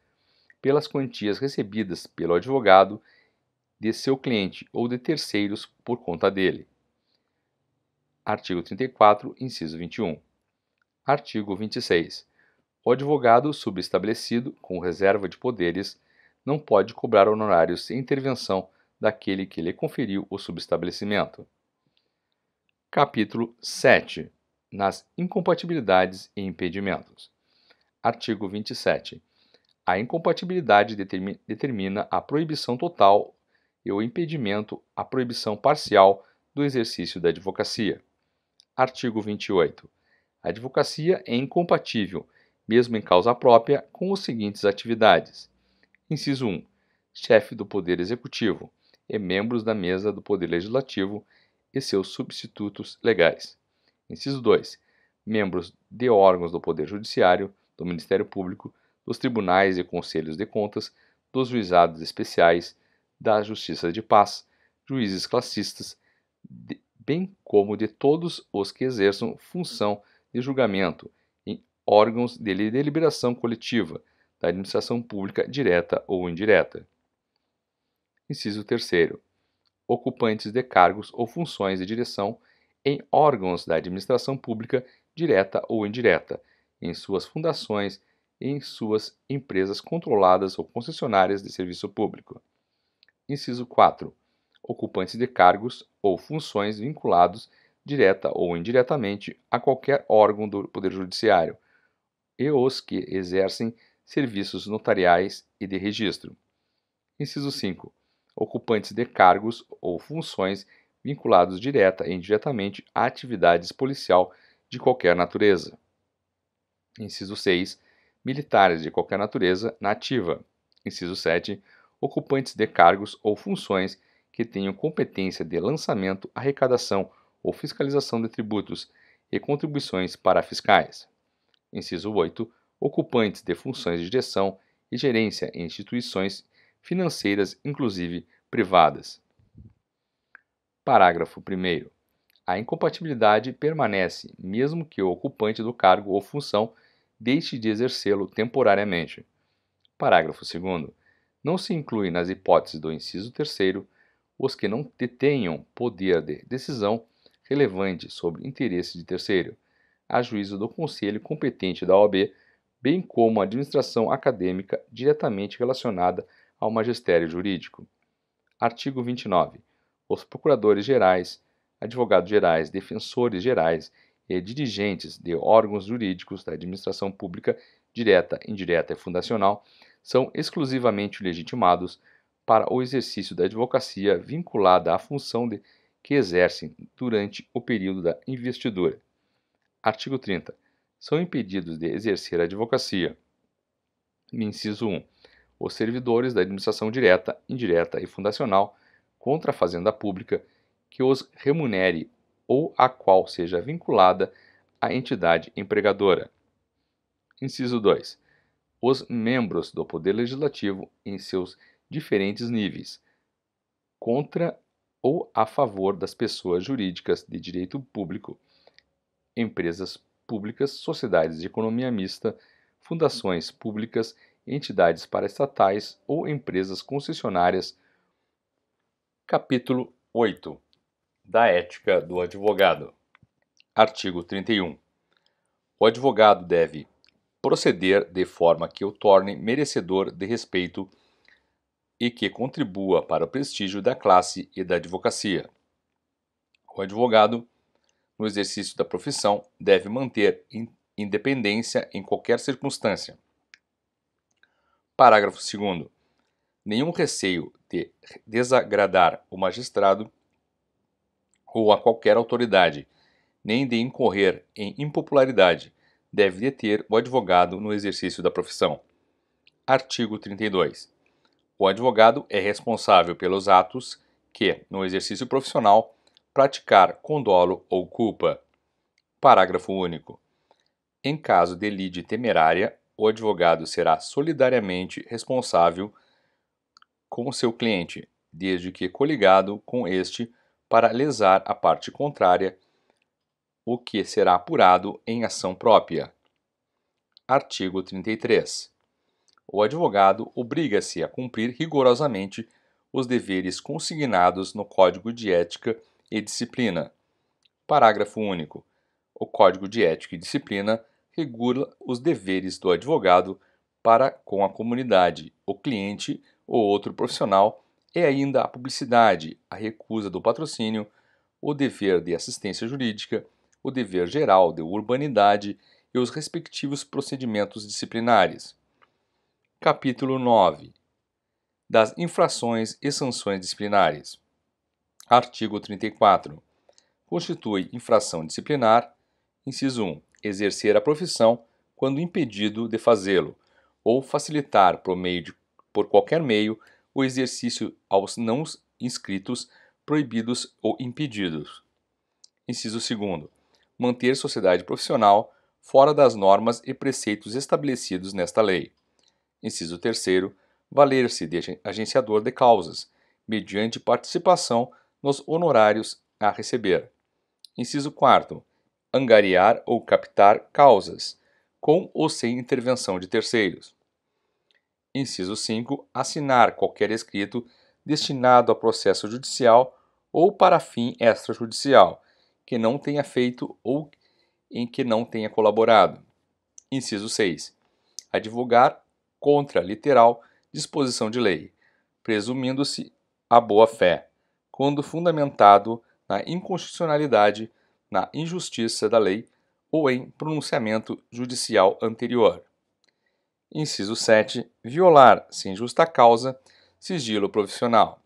pelas quantias recebidas pelo advogado de seu cliente ou de terceiros por conta dele. Artigo 34, inciso 21. Artigo 26. O advogado subestabelecido com reserva de poderes não pode cobrar honorários sem intervenção daquele que lhe conferiu o subestabelecimento. Capítulo 7 nas incompatibilidades e impedimentos. Artigo 27. A incompatibilidade determina a proibição total e o impedimento a proibição parcial do exercício da advocacia. Artigo 28. A advocacia é incompatível, mesmo em causa própria, com os seguintes atividades: Inciso 1. Chefe do Poder Executivo e membros da mesa do Poder Legislativo e seus substitutos legais. Inciso 2. Membros de órgãos do Poder Judiciário, do Ministério Público, dos tribunais e conselhos de contas, dos juizados especiais, da Justiça de Paz, juízes classistas, de, bem como de todos os que exerçam função de julgamento em órgãos de deliberação coletiva, da administração pública direta ou indireta. Inciso 3. Ocupantes de cargos ou funções de direção em órgãos da administração pública, direta ou indireta, em suas fundações e em suas empresas controladas ou concessionárias de serviço público. Inciso 4. Ocupantes de cargos ou funções vinculados direta ou indiretamente a qualquer órgão do Poder Judiciário e os que exercem serviços notariais e de registro. Inciso 5. Ocupantes de cargos ou funções vinculados direta e indiretamente a atividades policial de qualquer natureza. Inciso 6. Militares de qualquer natureza na ativa. Inciso 7. Ocupantes de cargos ou funções que tenham competência de lançamento, arrecadação ou fiscalização de tributos e contribuições para fiscais. Inciso 8. Ocupantes de funções de direção e gerência em instituições financeiras, inclusive privadas. Parágrafo 1. A incompatibilidade permanece, mesmo que o ocupante do cargo ou função deixe de exercê-lo temporariamente. Parágrafo 2. Não se inclui nas hipóteses do inciso 3 os que não detenham poder de decisão relevante sobre interesse de terceiro, a juízo do conselho competente da OAB, bem como a administração acadêmica diretamente relacionada ao magistério jurídico. Artigo 29 os procuradores gerais, advogados gerais, defensores gerais e dirigentes de órgãos jurídicos da administração pública direta, indireta e fundacional são exclusivamente legitimados para o exercício da advocacia vinculada à função de, que exercem durante o período da investidura. Artigo 30. São impedidos de exercer a advocacia. Inciso 1. Os servidores da administração direta, indireta e fundacional contra a fazenda pública que os remunere ou a qual seja vinculada a entidade empregadora. Inciso 2. Os membros do Poder Legislativo em seus diferentes níveis, contra ou a favor das pessoas jurídicas de direito público, empresas públicas, sociedades de economia mista, fundações públicas, entidades paraestatais ou empresas concessionárias Capítulo 8 Da Ética do Advogado Artigo 31 O advogado deve proceder de forma que o torne merecedor de respeito e que contribua para o prestígio da classe e da advocacia. O advogado, no exercício da profissão, deve manter independência em qualquer circunstância. Parágrafo 2 nenhum receio de desagradar o magistrado ou a qualquer autoridade, nem de incorrer em impopularidade, deve deter o advogado no exercício da profissão. Artigo 32. O advogado é responsável pelos atos que, no exercício profissional, praticar com dolo ou culpa. Parágrafo único. Em caso de lide temerária, o advogado será solidariamente responsável com o seu cliente, desde que coligado com este para lesar a parte contrária, o que será apurado em ação própria. Artigo 33. O advogado obriga-se a cumprir rigorosamente os deveres consignados no Código de Ética e Disciplina. Parágrafo único. O Código de Ética e Disciplina regula os deveres do advogado para com a comunidade, o cliente ou outro profissional, é ainda a publicidade, a recusa do patrocínio, o dever de assistência jurídica, o dever geral de urbanidade e os respectivos procedimentos disciplinares. Capítulo 9 Das infrações e sanções disciplinares. Artigo 34. Constitui infração disciplinar, inciso 1, exercer a profissão quando impedido de fazê-lo, ou facilitar por meio de por qualquer meio, o exercício aos não inscritos, proibidos ou impedidos. Inciso 2. Manter sociedade profissional fora das normas e preceitos estabelecidos nesta lei. Inciso 3. Valer-se de agenciador de causas, mediante participação nos honorários a receber. Inciso 4. Angariar ou captar causas, com ou sem intervenção de terceiros. Inciso 5. Assinar qualquer escrito destinado a processo judicial ou para fim extrajudicial, que não tenha feito ou em que não tenha colaborado. Inciso 6. Advogar contra literal disposição de lei, presumindo-se a boa-fé, quando fundamentado na inconstitucionalidade, na injustiça da lei ou em pronunciamento judicial anterior. Inciso 7. Violar, sem justa causa, sigilo profissional.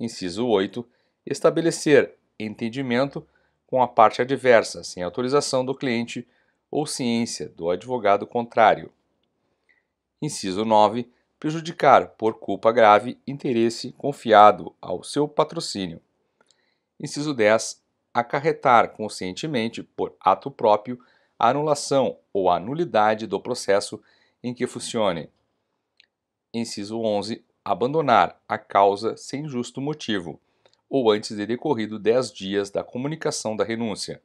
Inciso 8. Estabelecer entendimento com a parte adversa, sem autorização do cliente ou ciência do advogado contrário. Inciso 9. Prejudicar, por culpa grave, interesse confiado ao seu patrocínio. Inciso 10. Acarretar conscientemente, por ato próprio, a anulação ou a nulidade do processo em que funcione. Inciso 11. Abandonar a causa sem justo motivo, ou antes de decorrido 10 dias da comunicação da renúncia.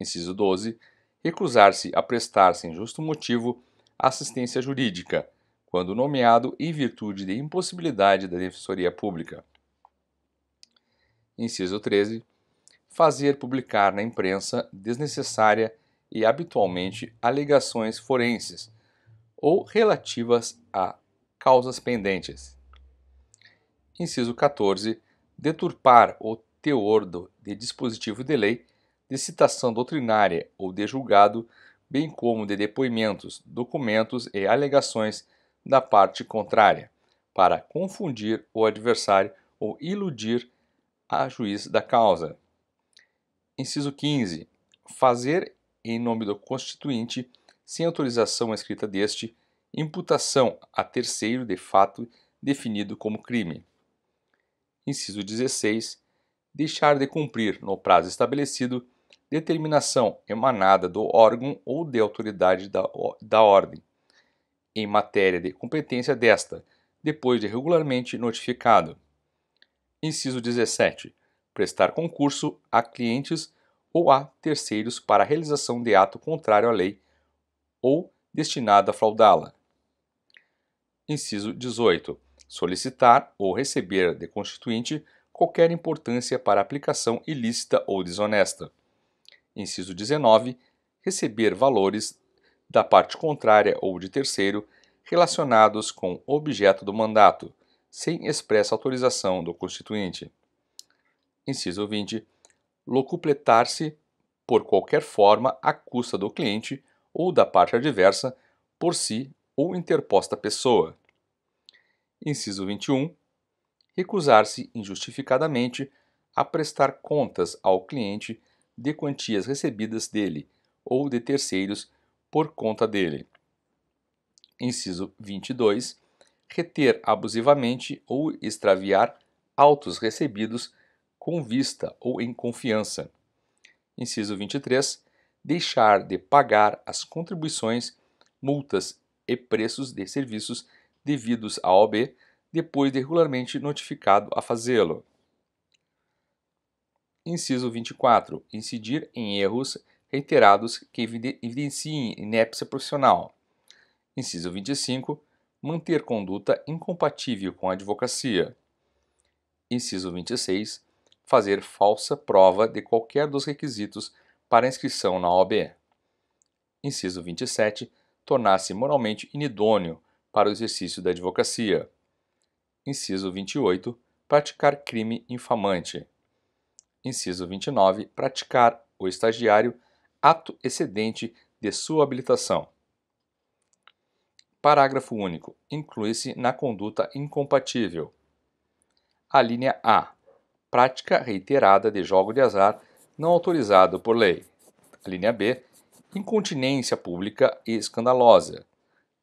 Inciso 12. Recusar-se a prestar sem justo motivo assistência jurídica, quando nomeado em virtude de impossibilidade da defensoria pública. Inciso 13. Fazer publicar na imprensa desnecessária e habitualmente alegações forenses ou relativas a causas pendentes. Inciso 14. Deturpar o teor de dispositivo de lei, de citação doutrinária ou de julgado, bem como de depoimentos, documentos e alegações da parte contrária, para confundir o adversário ou iludir a juiz da causa. Inciso 15. Fazer, em nome do constituinte, sem autorização escrita deste, imputação a terceiro de fato definido como crime. Inciso 16. Deixar de cumprir, no prazo estabelecido, determinação emanada do órgão ou de autoridade da, da ordem, em matéria de competência desta, depois de regularmente notificado. Inciso 17. Prestar concurso a clientes ou a terceiros para realização de ato contrário à lei ou destinado a fraudá-la. Inciso 18. Solicitar ou receber de constituinte qualquer importância para aplicação ilícita ou desonesta. Inciso 19. Receber valores da parte contrária ou de terceiro relacionados com o objeto do mandato, sem expressa autorização do constituinte. Inciso 20. Locupletar-se por qualquer forma à custa do cliente ou da parte adversa por si ou interposta pessoa. Inciso 21. Recusar-se injustificadamente a prestar contas ao cliente de quantias recebidas dele ou de terceiros por conta dele. Inciso 22. Reter abusivamente ou extraviar autos recebidos com vista ou em confiança. Inciso 23 deixar de pagar as contribuições, multas e preços de serviços devidos à OB depois de regularmente notificado a fazê-lo. Inciso 24. Incidir em erros reiterados que evidenciem inépcia profissional. Inciso 25. Manter conduta incompatível com a advocacia. Inciso 26. Fazer falsa prova de qualquer dos requisitos para inscrição na OAB. Inciso 27. Tornar-se moralmente inidôneo para o exercício da advocacia. Inciso 28. Praticar crime infamante. Inciso 29. Praticar o estagiário ato excedente de sua habilitação. Parágrafo único. Inclui-se na conduta incompatível. A linha A. Prática reiterada de jogo de azar não autorizado por lei. A linha B, incontinência pública e escandalosa.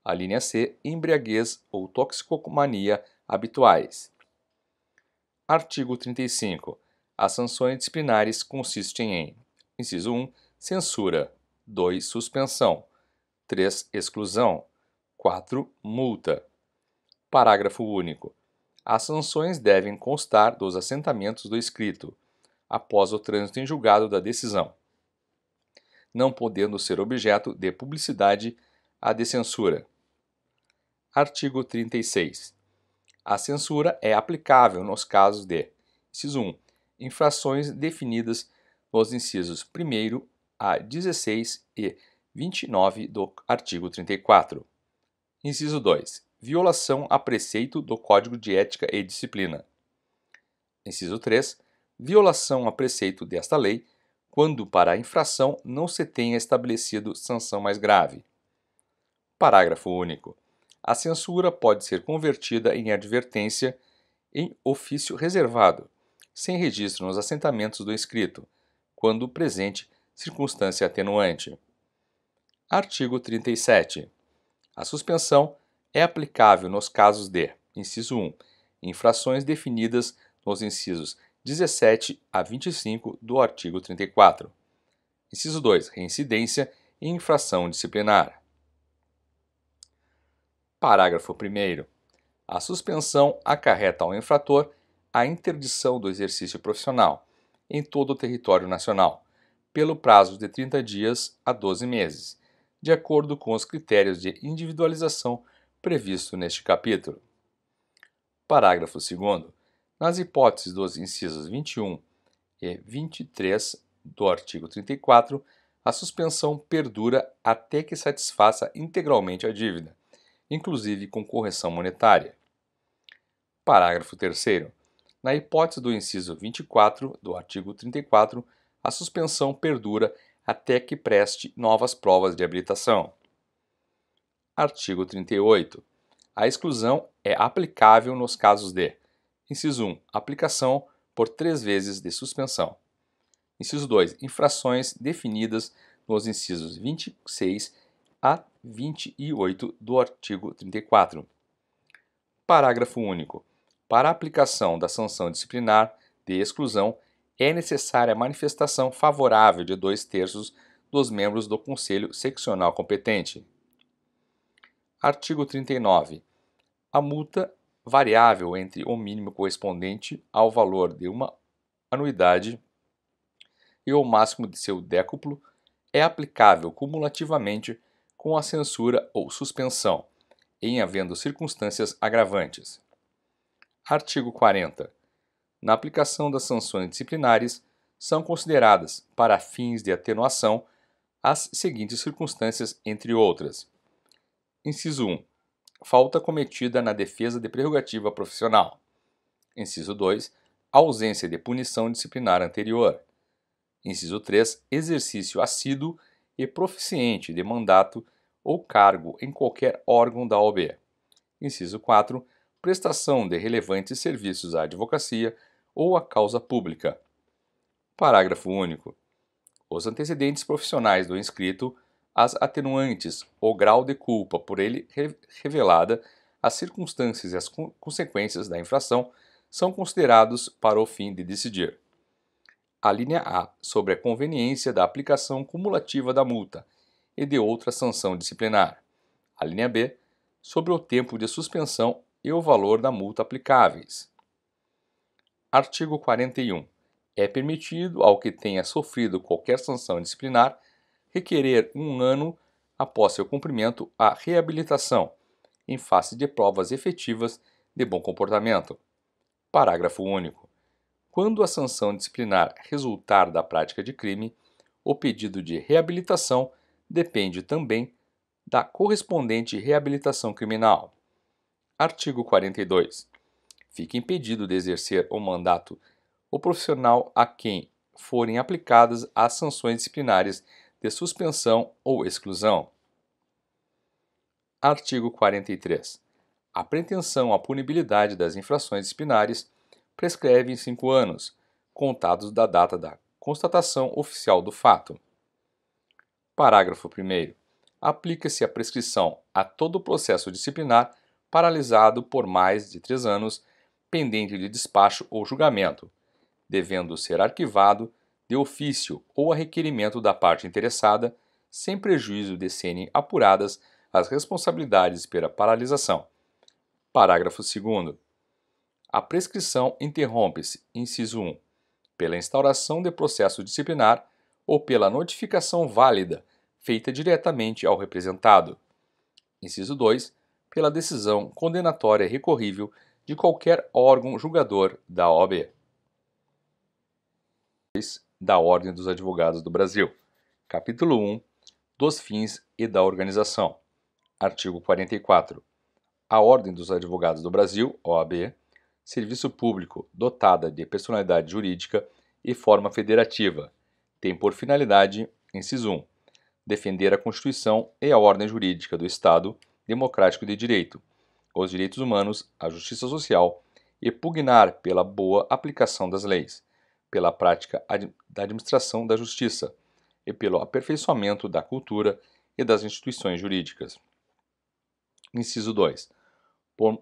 A linha C, embriaguez ou toxicomania habituais. Artigo 35. As sanções disciplinares consistem em: inciso 1, censura; 2, suspensão; 3, exclusão; 4, multa. Parágrafo único. As sanções devem constar dos assentamentos do escrito, após o trânsito em julgado da decisão, não podendo ser objeto de publicidade a de censura. Artigo 36. A censura é aplicável nos casos de: inciso 1. Infrações definidas nos incisos 1 a 16 e 29 do artigo 34. Inciso 2. Violação a preceito do Código de Ética e Disciplina. Inciso 3 violação a preceito desta lei, quando para a infração não se tenha estabelecido sanção mais grave. Parágrafo único. A censura pode ser convertida em advertência em ofício reservado, sem registro nos assentamentos do inscrito, quando presente circunstância atenuante. Artigo 37. A suspensão é aplicável nos casos de: inciso 1, infrações definidas nos incisos 17 a 25 do artigo 34. Inciso 2. Reincidência e infração disciplinar. Parágrafo 1. A suspensão acarreta ao infrator a interdição do exercício profissional em todo o território nacional, pelo prazo de 30 dias a 12 meses, de acordo com os critérios de individualização previsto neste capítulo. Parágrafo 2. Nas hipóteses dos incisos 21 e 23 do artigo 34, a suspensão perdura até que satisfaça integralmente a dívida, inclusive com correção monetária. Parágrafo 3. Na hipótese do inciso 24 do artigo 34, a suspensão perdura até que preste novas provas de habilitação. Artigo 38. A exclusão é aplicável nos casos de Inciso 1. Aplicação por três vezes de suspensão. Inciso 2. Infrações definidas nos incisos 26 a 28 do artigo 34. Parágrafo único. Para a aplicação da sanção disciplinar de exclusão, é necessária a manifestação favorável de dois terços dos membros do Conselho Seccional competente. Artigo 39. A multa variável entre o mínimo correspondente ao valor de uma anuidade e o máximo de seu décuplo é aplicável cumulativamente com a censura ou suspensão, em havendo circunstâncias agravantes. Artigo 40. Na aplicação das sanções disciplinares, são consideradas, para fins de atenuação, as seguintes circunstâncias, entre outras: Inciso 1 falta cometida na defesa de prerrogativa profissional. Inciso 2. Ausência de punição disciplinar anterior. Inciso 3. Exercício assíduo e proficiente de mandato ou cargo em qualquer órgão da OAB. Inciso 4. Prestação de relevantes serviços à advocacia ou à causa pública. Parágrafo único. Os antecedentes profissionais do inscrito as atenuantes ou grau de culpa por ele revelada, as circunstâncias e as consequências da infração são considerados para o fim de decidir. A linha A sobre a conveniência da aplicação cumulativa da multa e de outra sanção disciplinar. A linha B sobre o tempo de suspensão e o valor da multa aplicáveis. Artigo 41. É permitido ao que tenha sofrido qualquer sanção disciplinar requerer um ano após seu cumprimento a reabilitação, em face de provas efetivas de bom comportamento. Parágrafo único. Quando a sanção disciplinar resultar da prática de crime, o pedido de reabilitação depende também da correspondente reabilitação criminal. Artigo 42. Fica impedido de exercer o mandato o profissional a quem forem aplicadas as sanções disciplinares de suspensão ou exclusão. Artigo 43. A pretensão à punibilidade das infrações disciplinares prescreve em cinco anos, contados da data da constatação oficial do fato. Parágrafo 1. Aplica-se a prescrição a todo o processo disciplinar paralisado por mais de três anos, pendente de despacho ou julgamento, devendo ser arquivado de ofício ou a requerimento da parte interessada, sem prejuízo de serem apuradas as responsabilidades pela paralisação. Parágrafo 2. A prescrição interrompe-se, inciso 1, pela instauração de processo disciplinar ou pela notificação válida feita diretamente ao representado. Inciso 2, pela decisão condenatória recorrível de qualquer órgão julgador da OAB da Ordem dos Advogados do Brasil, capítulo 1 dos fins e da organização. Artigo 44. A Ordem dos Advogados do Brasil, OAB, serviço público dotada de personalidade jurídica e forma federativa, tem por finalidade, inciso 1, defender a Constituição e a ordem jurídica do Estado democrático de direito, os direitos humanos, a justiça social e pugnar pela boa aplicação das leis pela prática da administração da justiça e pelo aperfeiçoamento da cultura e das instituições jurídicas. Inciso 2.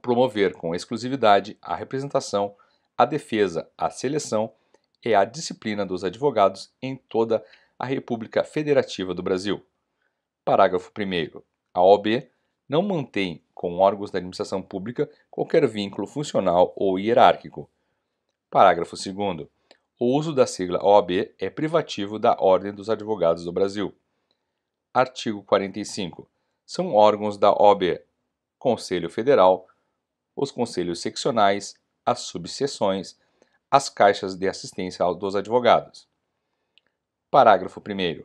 Promover com exclusividade a representação, a defesa, a seleção e a disciplina dos advogados em toda a República Federativa do Brasil. Parágrafo 1. A OB não mantém com órgãos da administração pública qualquer vínculo funcional ou hierárquico. Parágrafo 2 o uso da sigla OAB é privativo da Ordem dos Advogados do Brasil. Artigo 45. São órgãos da OAB: Conselho Federal, os conselhos seccionais, as subseções, as caixas de assistência dos advogados. Parágrafo 1.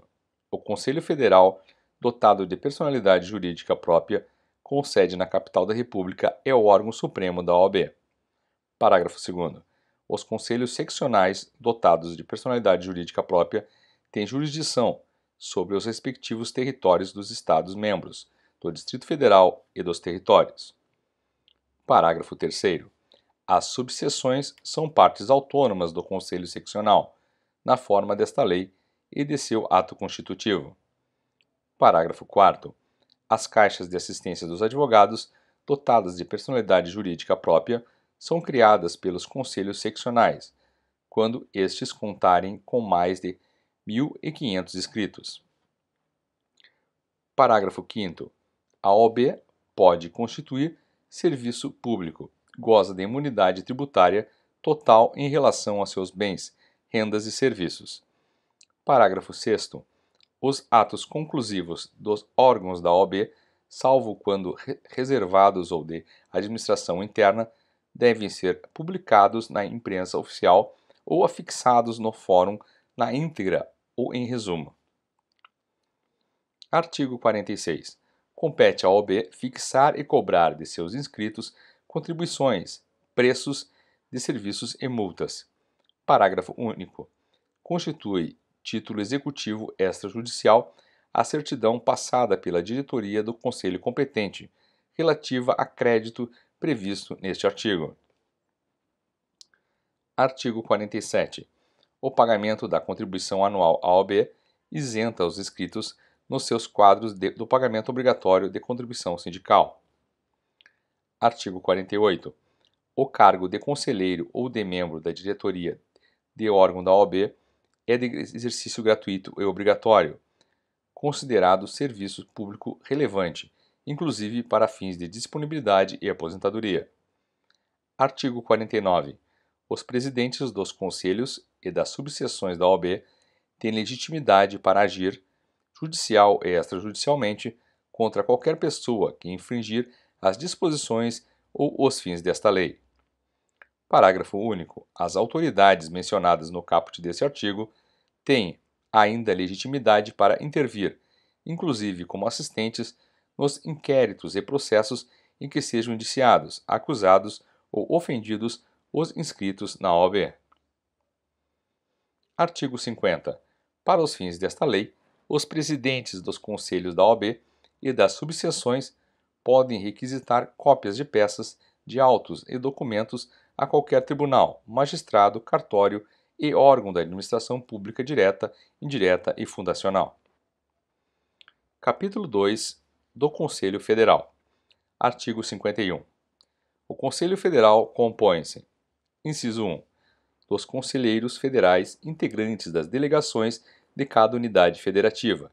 O Conselho Federal, dotado de personalidade jurídica própria, com sede na capital da República, é o órgão supremo da OAB. Parágrafo 2. Os conselhos seccionais, dotados de personalidade jurídica própria, têm jurisdição sobre os respectivos territórios dos Estados-membros, do Distrito Federal e dos territórios. Parágrafo 3. As subseções são partes autônomas do Conselho Seccional, na forma desta lei e de seu ato constitutivo. Parágrafo 4. As caixas de assistência dos advogados, dotadas de personalidade jurídica própria, são criadas pelos conselhos seccionais, quando estes contarem com mais de 1.500 inscritos. Parágrafo 5. A OB pode constituir serviço público, goza de imunidade tributária total em relação a seus bens, rendas e serviços. Parágrafo 6. Os atos conclusivos dos órgãos da OB, salvo quando reservados ou de administração interna, devem ser publicados na imprensa oficial ou afixados no fórum na íntegra ou em resumo. Artigo 46. Compete à OB fixar e cobrar de seus inscritos contribuições, preços de serviços e multas. Parágrafo único. Constitui título executivo extrajudicial a certidão passada pela diretoria do conselho competente relativa a crédito previsto neste artigo. Artigo 47. O pagamento da contribuição anual à OB isenta os inscritos nos seus quadros de, do pagamento obrigatório de contribuição sindical. Artigo 48. O cargo de conselheiro ou de membro da diretoria de órgão da OB é de exercício gratuito e obrigatório, considerado serviço público relevante, inclusive para fins de disponibilidade e aposentadoria. Artigo 49. Os presidentes dos conselhos e das subseções da OAB têm legitimidade para agir, judicial e extrajudicialmente, contra qualquer pessoa que infringir as disposições ou os fins desta lei. Parágrafo único. As autoridades mencionadas no caput deste artigo têm ainda legitimidade para intervir, inclusive como assistentes nos inquéritos e processos em que sejam indiciados, acusados ou ofendidos os inscritos na OAB. Artigo 50. Para os fins desta lei, os presidentes dos conselhos da OAB e das subseções podem requisitar cópias de peças, de autos e documentos a qualquer tribunal, magistrado, cartório e órgão da administração pública direta, indireta e fundacional. Capítulo 2 do Conselho Federal. Artigo 51. O Conselho Federal compõe-se: inciso 1, dos conselheiros federais integrantes das delegações de cada unidade federativa.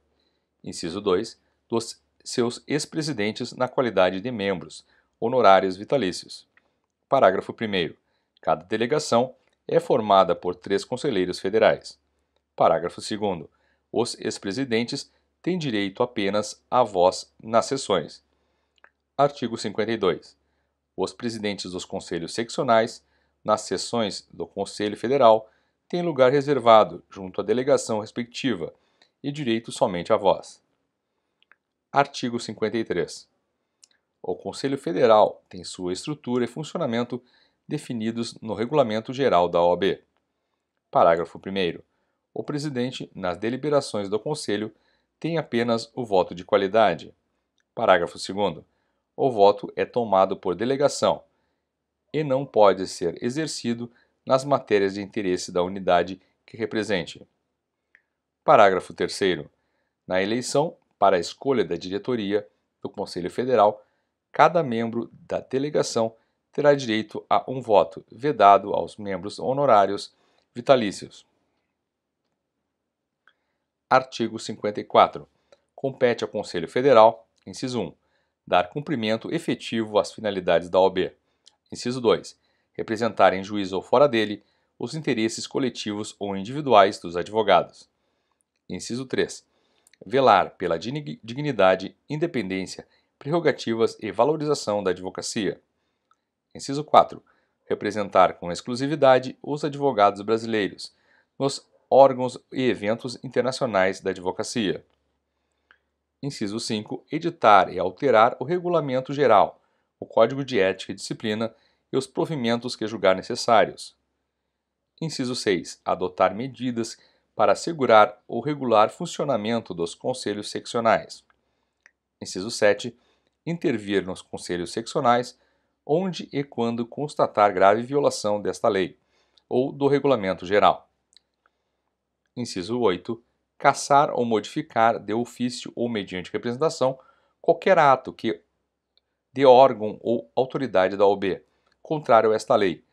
Inciso 2, dos seus ex-presidentes na qualidade de membros, honorários vitalícios. Parágrafo 1. Cada delegação é formada por três conselheiros federais. Parágrafo 2. Os ex-presidentes tem direito apenas à voz nas sessões. Artigo 52. Os presidentes dos conselhos seccionais, nas sessões do Conselho Federal, têm lugar reservado junto à delegação respectiva e direito somente à voz. Artigo 53. O Conselho Federal tem sua estrutura e funcionamento definidos no Regulamento Geral da OAB. Parágrafo 1. O presidente, nas deliberações do Conselho, tem apenas o voto de qualidade. Parágrafo 2. O voto é tomado por delegação e não pode ser exercido nas matérias de interesse da unidade que represente. Parágrafo 3. Na eleição para a escolha da diretoria do Conselho Federal, cada membro da delegação terá direito a um voto, vedado aos membros honorários vitalícios. Artigo 54. Compete ao Conselho Federal, inciso 1, dar cumprimento efetivo às finalidades da OB. Inciso 2, representar em juízo ou fora dele os interesses coletivos ou individuais dos advogados. Inciso 3, velar pela dignidade, independência, prerrogativas e valorização da advocacia. Inciso 4, representar com exclusividade os advogados brasileiros nos órgãos e eventos internacionais da advocacia. Inciso 5. Editar e alterar o Regulamento Geral, o Código de Ética e Disciplina e os provimentos que julgar necessários. Inciso 6. Adotar medidas para assegurar o regular funcionamento dos conselhos seccionais. Inciso 7. Intervir nos conselhos seccionais onde e quando constatar grave violação desta lei ou do regulamento geral. Inciso 8. Caçar ou modificar, de ofício ou mediante representação, qualquer ato que de órgão ou autoridade da OB, contrário a esta lei,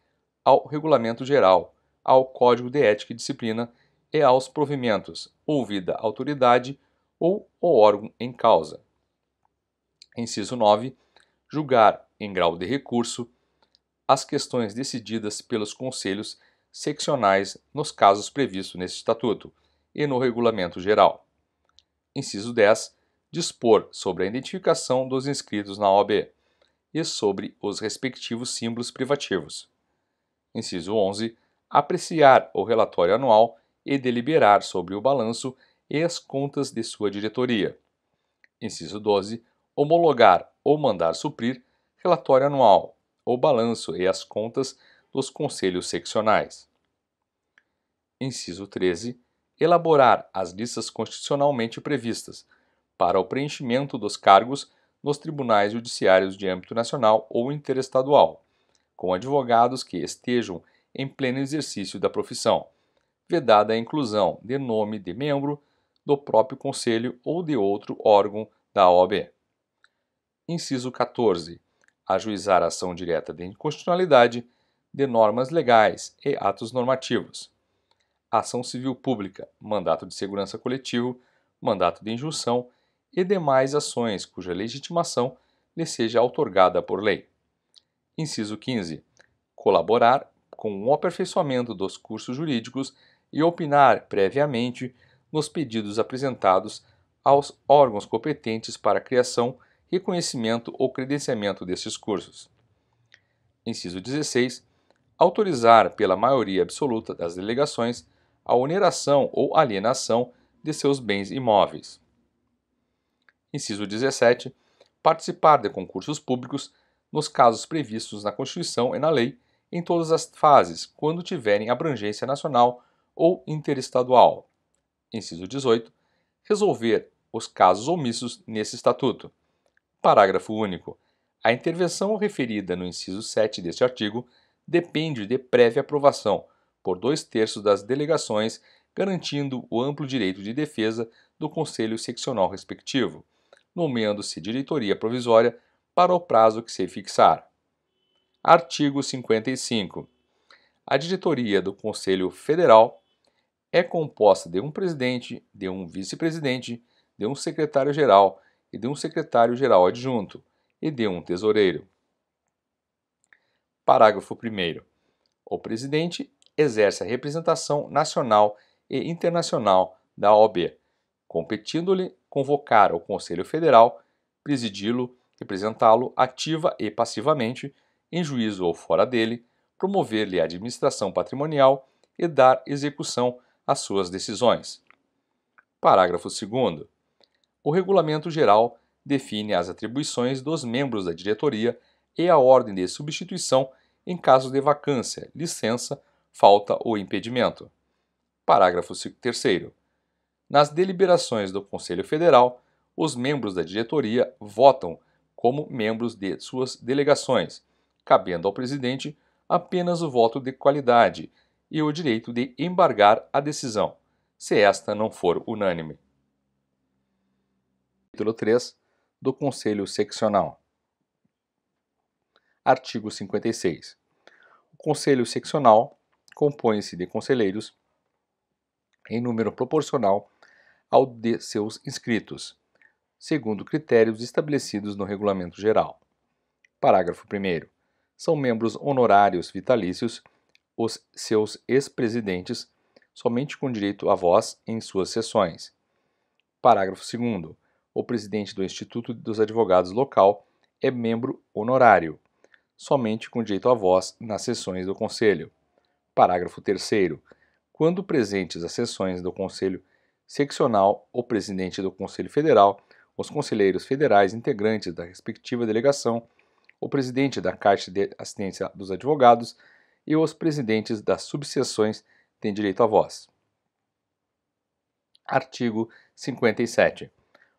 ao Regulamento Geral, ao Código de Ética e Disciplina e aos provimentos, ouvida a autoridade ou o órgão em causa. Inciso 9. Julgar, em grau de recurso, as questões decididas pelos conselhos seccionais nos casos previstos neste Estatuto e no Regulamento Geral. Inciso 10. Dispor sobre a identificação dos inscritos na OAB e sobre os respectivos símbolos privativos. Inciso 11. Apreciar o relatório anual e deliberar sobre o balanço e as contas de sua diretoria. Inciso 12. Homologar ou mandar suprir relatório anual, o balanço e as contas os conselhos seccionais. Inciso 13. Elaborar as listas constitucionalmente previstas para o preenchimento dos cargos nos tribunais judiciários de âmbito nacional ou interestadual, com advogados que estejam em pleno exercício da profissão, vedada a inclusão de nome de membro do próprio conselho ou de outro órgão da OAB. Inciso 14. Ajuizar ação direta de inconstitucionalidade de normas legais e atos normativos. Ação civil pública, mandato de segurança coletivo, mandato de injunção e demais ações cuja legitimação lhe seja outorgada por lei. Inciso 15. Colaborar com o aperfeiçoamento dos cursos jurídicos e opinar previamente nos pedidos apresentados aos órgãos competentes para criação, reconhecimento ou credenciamento desses cursos. Inciso 16 autorizar pela maioria absoluta das delegações a oneração ou alienação de seus bens imóveis. Inciso 17. Participar de concursos públicos nos casos previstos na Constituição e na lei em todas as fases, quando tiverem abrangência nacional ou interestadual. Inciso 18. Resolver os casos omissos nesse estatuto. Parágrafo único. A intervenção referida no inciso 7 deste artigo depende de prévia aprovação por dois terços das delegações, garantindo o amplo direito de defesa do Conselho Seccional respectivo, nomeando-se diretoria provisória para o prazo que se fixar. Artigo 55. A diretoria do Conselho Federal é composta de um presidente, de um vice-presidente, de um secretário-geral e de um secretário-geral adjunto, e de um tesoureiro. Parágrafo 1. O presidente exerce a representação nacional e internacional da OAB, competindo-lhe convocar o Conselho Federal, presidi-lo, representá-lo ativa e passivamente, em juízo ou fora dele, promover-lhe a administração patrimonial e dar execução às suas decisões. Parágrafo 2. O Regulamento Geral define as atribuições dos membros da diretoria e a ordem de substituição em caso de vacância, licença, falta ou impedimento. Parágrafo 3. Nas deliberações do Conselho Federal, os membros da diretoria votam como membros de suas delegações, cabendo ao presidente apenas o voto de qualidade e o direito de embargar a decisão, se esta não for unânime. Capítulo 3 do Conselho Seccional. Artigo 56. O Conselho Seccional compõe-se de conselheiros em número proporcional ao de seus inscritos, segundo critérios estabelecidos no Regulamento Geral. Parágrafo 1. São membros honorários vitalícios os seus ex-presidentes, somente com direito a voz em suas sessões. Parágrafo 2. O presidente do Instituto dos Advogados Local é membro honorário, somente com direito à voz nas sessões do Conselho. Parágrafo 3. Quando presentes às sessões do Conselho Seccional, o presidente do Conselho Federal, os conselheiros federais integrantes da respectiva delegação, o presidente da Caixa de Assistência dos Advogados e os presidentes das subseções têm direito à voz. Artigo 57.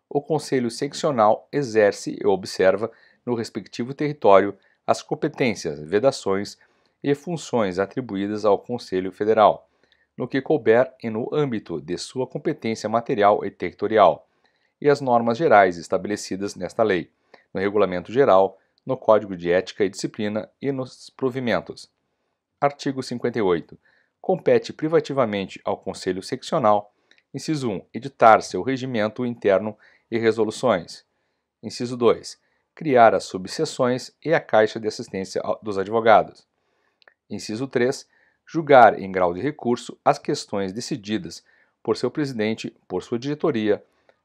O Conselho Seccional exerce e observa, no respectivo território, as competências, vedações e funções atribuídas ao Conselho Federal, no que couber e no âmbito de sua competência material e territorial, e as normas gerais estabelecidas nesta lei, no Regulamento Geral, no Código de Ética e Disciplina e nos provimentos. Artigo 58. Compete privativamente ao Conselho Seccional, inciso 1, editar seu regimento interno e resoluções. Inciso 2, criar as subseções e a Caixa de Assistência dos Advogados. Inciso 3. Julgar em grau de recurso as questões decididas por seu presidente, por sua diretoria,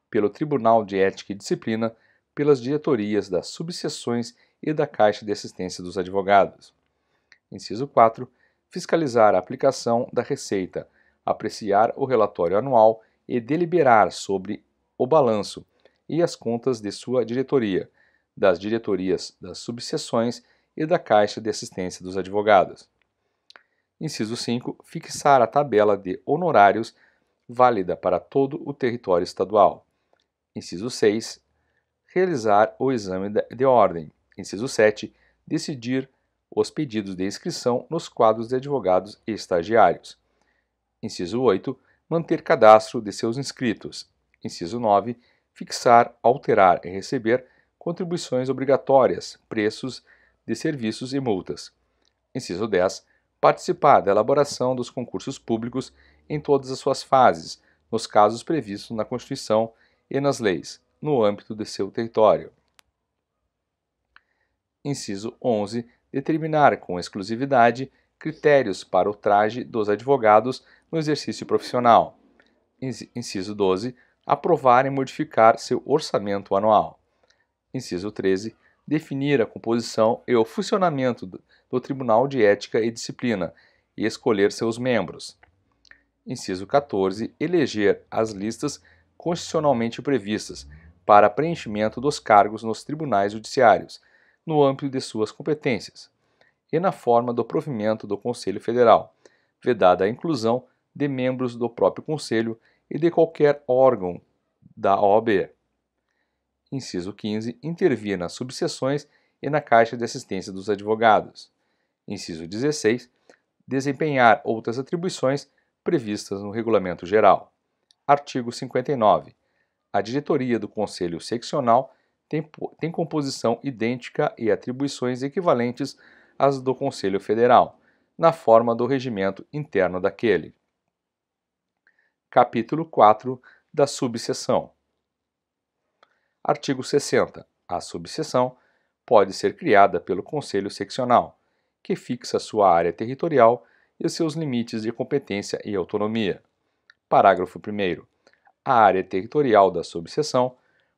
pelo Tribunal de Ética e Disciplina, pelas diretorias das subseções e da Caixa de Assistência dos Advogados. Inciso 4. Fiscalizar a aplicação da receita, apreciar o relatório anual e deliberar sobre o balanço e as contas de sua diretoria, das diretorias das subseções e da Caixa de Assistência dos Advogados. Inciso 5. Fixar a tabela de honorários válida para todo o território estadual. Inciso 6. Realizar o exame de ordem. Inciso 7. Decidir os pedidos de inscrição nos quadros de advogados e estagiários. Inciso 8. Manter cadastro de seus inscritos. Inciso 9. Fixar, alterar e receber contribuições obrigatórias, preços de serviços e multas. Inciso 10. Participar da elaboração dos concursos públicos em todas as suas fases, nos casos previstos na Constituição e nas leis, no âmbito de seu território. Inciso 11. Determinar com exclusividade critérios para o traje dos advogados no exercício profissional. Inciso 12. Aprovar e modificar seu orçamento anual inciso 13, definir a composição e o funcionamento do Tribunal de Ética e Disciplina e escolher seus membros. Inciso 14, eleger as listas constitucionalmente previstas para preenchimento dos cargos nos tribunais judiciários, no âmbito de suas competências, e na forma do provimento do Conselho Federal, vedada a inclusão de membros do próprio Conselho e de qualquer órgão da OAB inciso 15, intervir nas subseções e na Caixa de Assistência dos Advogados. Inciso 16, desempenhar outras atribuições previstas no Regulamento Geral. Artigo 59. A diretoria do Conselho Seccional tem, tem composição idêntica e atribuições equivalentes às do Conselho Federal, na forma do regimento interno daquele. Capítulo 4 da subseção Artigo 60. A subseção pode ser criada pelo Conselho Seccional, que fixa sua área territorial e seus limites de competência e autonomia. Parágrafo 1. A área territorial da subseção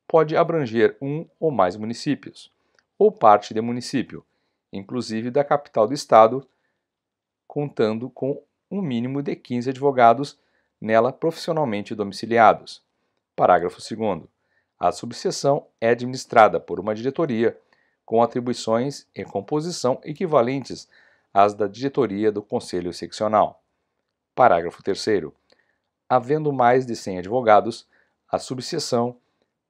pode abranger um ou mais municípios, ou parte de município, inclusive da capital do Estado, contando com um mínimo de 15 advogados nela profissionalmente domiciliados. Parágrafo 2. A subseção é administrada por uma diretoria com atribuições e composição equivalentes às da diretoria do Conselho Seccional. Parágrafo 3 Havendo mais de 100 advogados, a subseção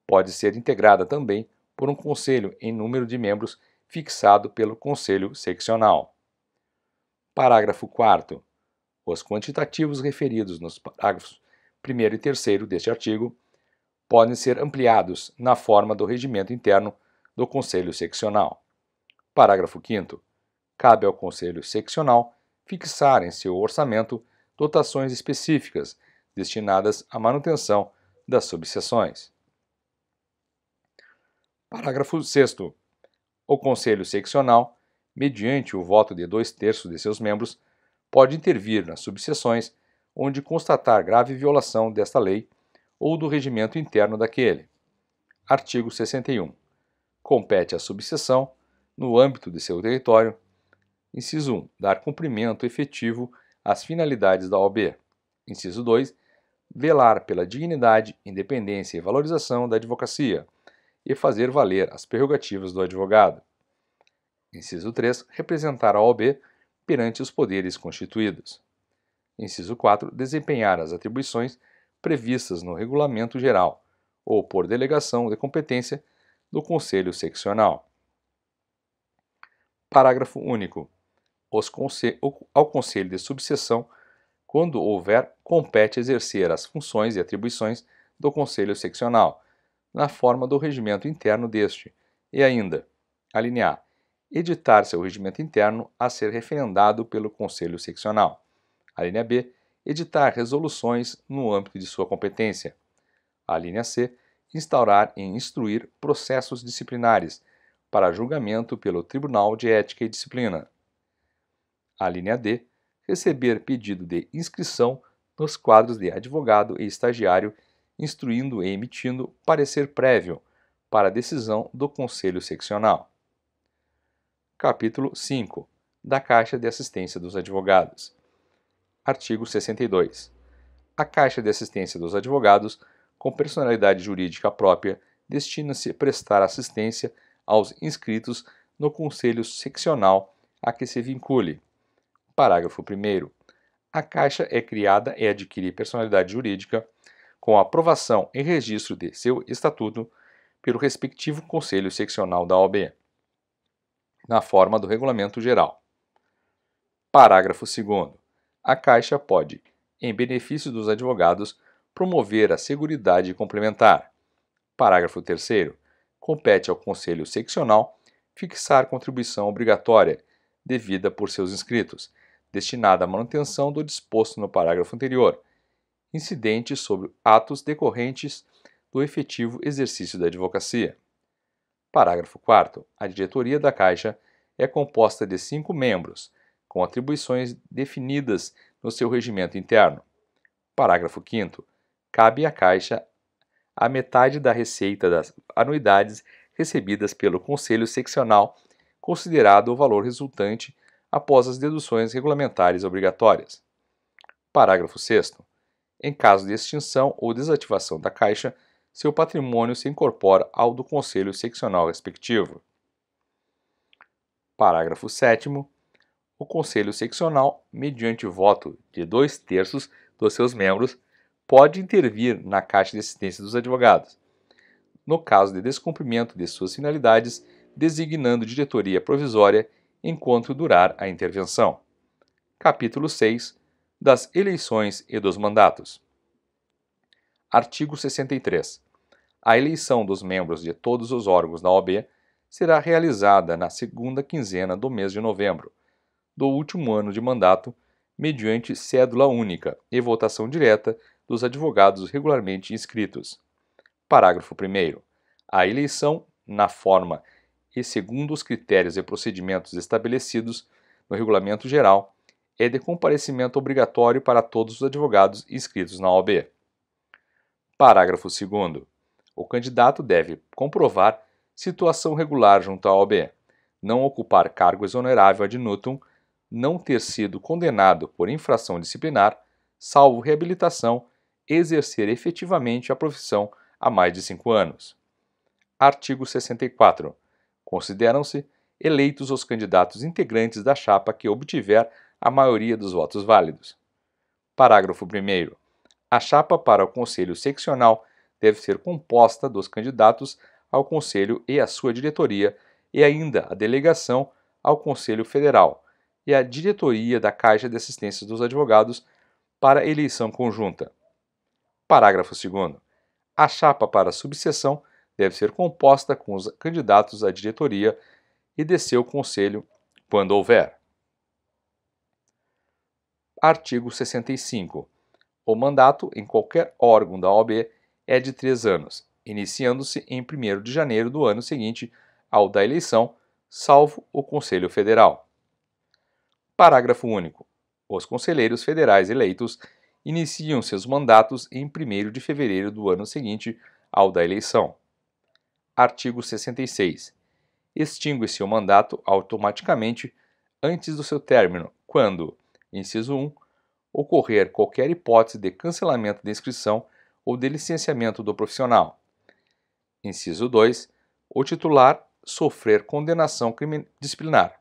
pode ser integrada também por um conselho em número de membros fixado pelo Conselho Seccional. Parágrafo 4 Os quantitativos referidos nos parágrafos 1 e 3 deste artigo podem ser ampliados na forma do regimento interno do Conselho Seccional. Parágrafo 5. Cabe ao Conselho Seccional fixar em seu orçamento dotações específicas destinadas à manutenção das subseções. Parágrafo 6. O Conselho Seccional, mediante o voto de dois terços de seus membros, pode intervir nas subseções onde constatar grave violação desta lei ou do regimento interno daquele. Artigo 61. Compete à subseção, no âmbito de seu território, inciso 1, dar cumprimento efetivo às finalidades da OAB. Inciso 2, velar pela dignidade, independência e valorização da advocacia e fazer valer as prerrogativas do advogado. Inciso 3, representar a OAB perante os poderes constituídos. Inciso 4, desempenhar as atribuições previstas no Regulamento Geral, ou por delegação de competência do Conselho Seccional. Parágrafo único. ao Conselho de Subseção, quando houver, compete exercer as funções e atribuições do Conselho Seccional, na forma do regimento interno deste, e ainda, alinear, editar seu regimento interno a ser referendado pelo Conselho Seccional. A linha B, editar resoluções no âmbito de sua competência. A linha C, instaurar e instruir processos disciplinares para julgamento pelo Tribunal de Ética e Disciplina. A linha D, receber pedido de inscrição nos quadros de advogado e estagiário, instruindo e emitindo parecer prévio para decisão do Conselho Seccional. Capítulo 5 da Caixa de Assistência dos Advogados. Artigo 62. A Caixa de Assistência dos Advogados, com personalidade jurídica própria, destina-se a prestar assistência aos inscritos no Conselho Seccional a que se vincule. Parágrafo 1. A Caixa é criada e adquire personalidade jurídica com aprovação e registro de seu estatuto pelo respectivo Conselho Seccional da OAB, na forma do Regulamento Geral. Parágrafo 2 a Caixa pode, em benefício dos advogados, promover a Seguridade Complementar. Parágrafo 3. Compete ao Conselho Seccional fixar contribuição obrigatória, devida por seus inscritos, destinada à manutenção do disposto no parágrafo anterior, incidente sobre atos decorrentes do efetivo exercício da advocacia. Parágrafo 4. A diretoria da Caixa é composta de cinco membros, com atribuições definidas no seu regimento interno. Parágrafo 5. Cabe à Caixa a metade da receita das anuidades recebidas pelo Conselho Seccional, considerado o valor resultante após as deduções regulamentares obrigatórias. Parágrafo 6. Em caso de extinção ou desativação da Caixa, seu patrimônio se incorpora ao do Conselho Seccional respectivo. Parágrafo 7 o Conselho Seccional, mediante voto de dois terços dos seus membros, pode intervir na Caixa de Assistência dos Advogados, no caso de descumprimento de suas finalidades, designando diretoria provisória enquanto durar a intervenção. Capítulo 6 das eleições e dos mandatos. Artigo 63. A eleição dos membros de todos os órgãos da OAB será realizada na segunda quinzena do mês de novembro, do último ano de mandato, mediante cédula única e votação direta dos advogados regularmente inscritos. Parágrafo 1. A eleição, na forma e segundo os critérios e procedimentos estabelecidos no Regulamento Geral, é de comparecimento obrigatório para todos os advogados inscritos na OAB. Parágrafo 2. O candidato deve comprovar situação regular junto à OAB, não ocupar cargo exonerável ad nutum não ter sido condenado por infração disciplinar, salvo reabilitação, exercer efetivamente a profissão há mais de cinco anos. Artigo 64. Consideram-se eleitos os candidatos integrantes da chapa que obtiver a maioria dos votos válidos. Parágrafo 1. A chapa para o Conselho Seccional deve ser composta dos candidatos ao Conselho e à sua diretoria, e ainda a delegação ao Conselho Federal, e a diretoria da Caixa de Assistência dos Advogados para eleição conjunta. Parágrafo 2. A chapa para subseção deve ser composta com os candidatos à diretoria e de seu conselho quando houver. Artigo 65. O mandato em qualquer órgão da OAB é de três anos, iniciando-se em 1 de janeiro do ano seguinte ao da eleição, salvo o Conselho Federal. Parágrafo único. Os conselheiros federais eleitos iniciam seus mandatos em 1 de fevereiro do ano seguinte ao da eleição. Artigo 66. Extingue-se o mandato automaticamente antes do seu término, quando, inciso 1, ocorrer qualquer hipótese de cancelamento da inscrição ou de licenciamento do profissional. Inciso 2, o titular sofrer condenação disciplinar.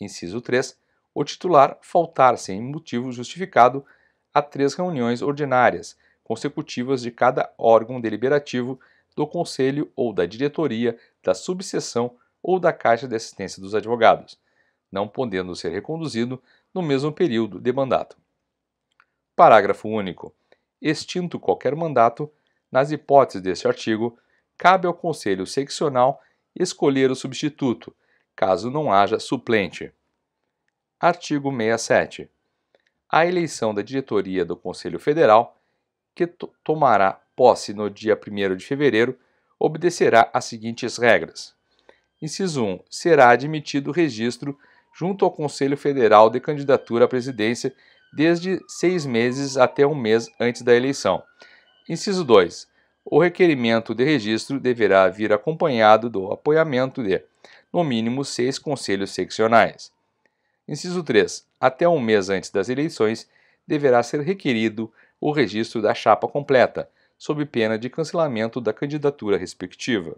Inciso 3, o titular faltar sem motivo justificado a três reuniões ordinárias consecutivas de cada órgão deliberativo do Conselho ou da diretoria, da subseção ou da Caixa de Assistência dos Advogados, não podendo ser reconduzido no mesmo período de mandato. Parágrafo único. Extinto qualquer mandato, nas hipóteses deste artigo, cabe ao Conselho Seccional escolher o substituto, caso não haja suplente. Artigo 67. A eleição da diretoria do Conselho Federal, que tomará posse no dia 1 de fevereiro, obedecerá às seguintes regras. Inciso 1. Será admitido o registro junto ao Conselho Federal de candidatura à presidência desde seis meses até um mês antes da eleição. Inciso 2. O requerimento de registro deverá vir acompanhado do apoiamento de, no mínimo, seis conselhos seccionais. Inciso 3. Até um mês antes das eleições, deverá ser requerido o registro da chapa completa, sob pena de cancelamento da candidatura respectiva.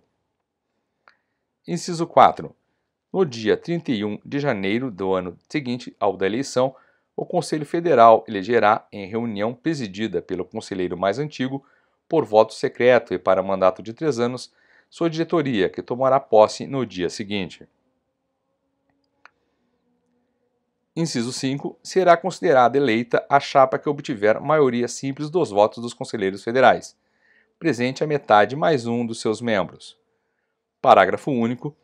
Inciso 4. No dia 31 de janeiro do ano seguinte ao da eleição, o Conselho Federal elegerá, em reunião presidida pelo conselheiro mais antigo, por voto secreto e para mandato de três anos, sua diretoria, que tomará posse no dia seguinte. Inciso 5. Será considerada eleita a chapa que obtiver maioria simples dos votos dos conselheiros federais, presente a metade mais um dos seus membros. Parágrafo único.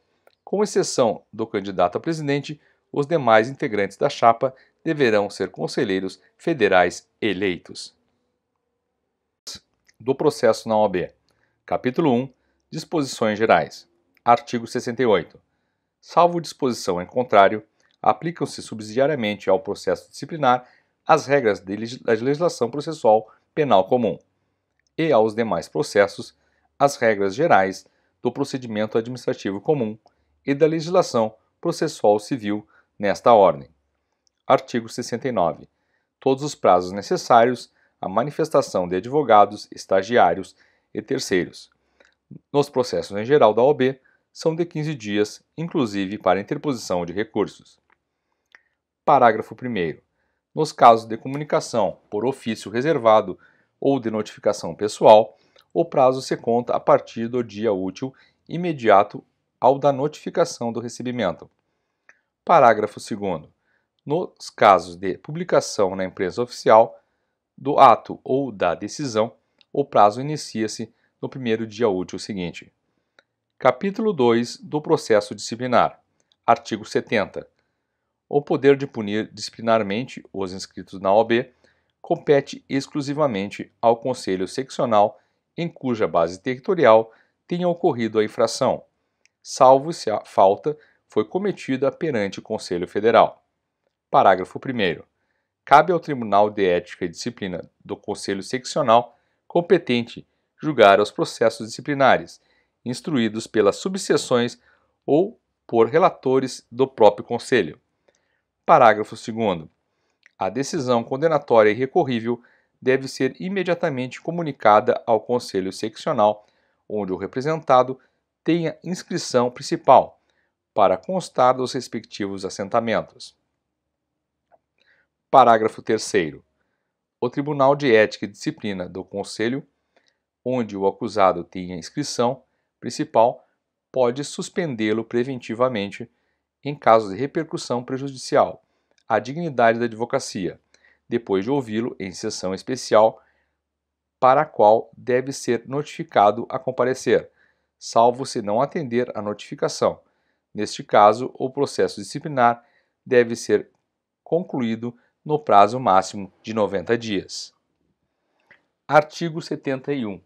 Com exceção do candidato a presidente, os demais integrantes da chapa deverão ser conselheiros federais eleitos. Do processo na OAB. Capítulo 1. Disposições gerais. Artigo 68. Salvo disposição em contrário, aplicam-se subsidiariamente ao processo disciplinar as regras da legislação processual penal comum e aos demais processos as regras gerais do procedimento administrativo comum e da legislação processual civil nesta ordem. Artigo 69. Todos os prazos necessários à manifestação de advogados, estagiários e terceiros. Nos processos em geral da OB, são de 15 dias, inclusive para interposição de recursos. Parágrafo 1. Nos casos de comunicação por ofício reservado ou de notificação pessoal, o prazo se conta a partir do dia útil imediato ao da notificação do recebimento. Parágrafo 2. Nos casos de publicação na imprensa oficial do ato ou da decisão, o prazo inicia-se no primeiro dia útil seguinte. Capítulo 2 do Processo Disciplinar. Artigo 70. O poder de punir disciplinarmente os inscritos na OB compete exclusivamente ao Conselho Seccional em cuja base territorial tenha ocorrido a infração, salvo se a falta foi cometida perante o Conselho Federal. Parágrafo 1. Cabe ao Tribunal de Ética e Disciplina do Conselho Seccional competente julgar os processos disciplinares, instruídos pelas subseções ou por relatores do próprio Conselho. Parágrafo 2. A decisão condenatória irrecorrível deve ser imediatamente comunicada ao Conselho Seccional, onde o representado tenha inscrição principal, para constar dos respectivos assentamentos. Parágrafo 3. O Tribunal de Ética e Disciplina do Conselho, onde o acusado tenha inscrição principal, pode suspendê-lo preventivamente em caso de repercussão prejudicial à dignidade da advocacia, depois de ouvi-lo em sessão especial para a qual deve ser notificado a comparecer, salvo se não atender à notificação. Neste caso, o processo disciplinar deve ser concluído no prazo máximo de 90 dias. Artigo 71.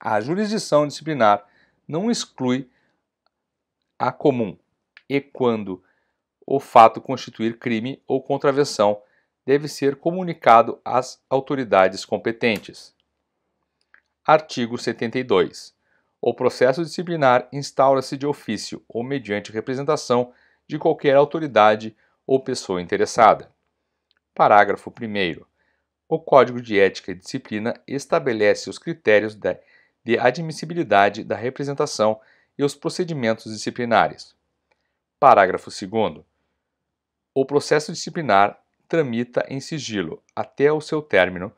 A jurisdição disciplinar não exclui a comum e quando o fato constituir crime ou contravenção deve ser comunicado às autoridades competentes. Artigo 72. O processo disciplinar instaura-se de ofício ou mediante representação de qualquer autoridade ou pessoa interessada. Parágrafo 1. O Código de Ética e Disciplina estabelece os critérios de admissibilidade da representação e os procedimentos disciplinares. Parágrafo 2. O processo disciplinar tramita em sigilo até o seu término,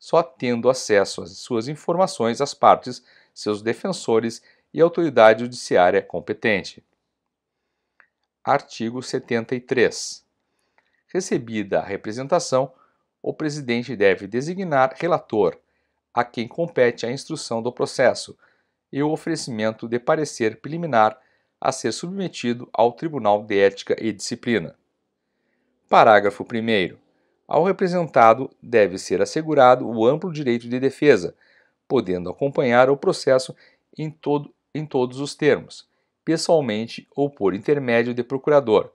só tendo acesso às suas informações as partes, seus defensores e autoridade judiciária competente. Artigo 73. Recebida a representação, o presidente deve designar relator, a quem compete a instrução do processo, e o oferecimento de parecer preliminar a ser submetido ao Tribunal de Ética e Disciplina. Parágrafo 1. Ao representado deve ser assegurado o amplo direito de defesa, podendo acompanhar o processo em, todo, em todos os termos, pessoalmente ou por intermédio de procurador,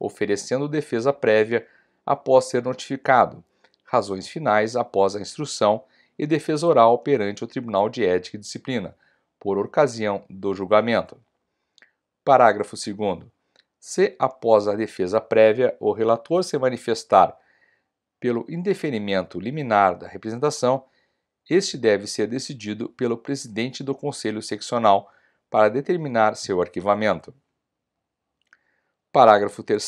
oferecendo defesa prévia após ser notificado, razões finais após a instrução e defesa oral perante o Tribunal de Ética e Disciplina, por ocasião do julgamento. Parágrafo 2. Se após a defesa prévia o relator se manifestar pelo indeferimento liminar da representação, este deve ser decidido pelo presidente do Conselho Seccional para determinar seu arquivamento. Parágrafo 3.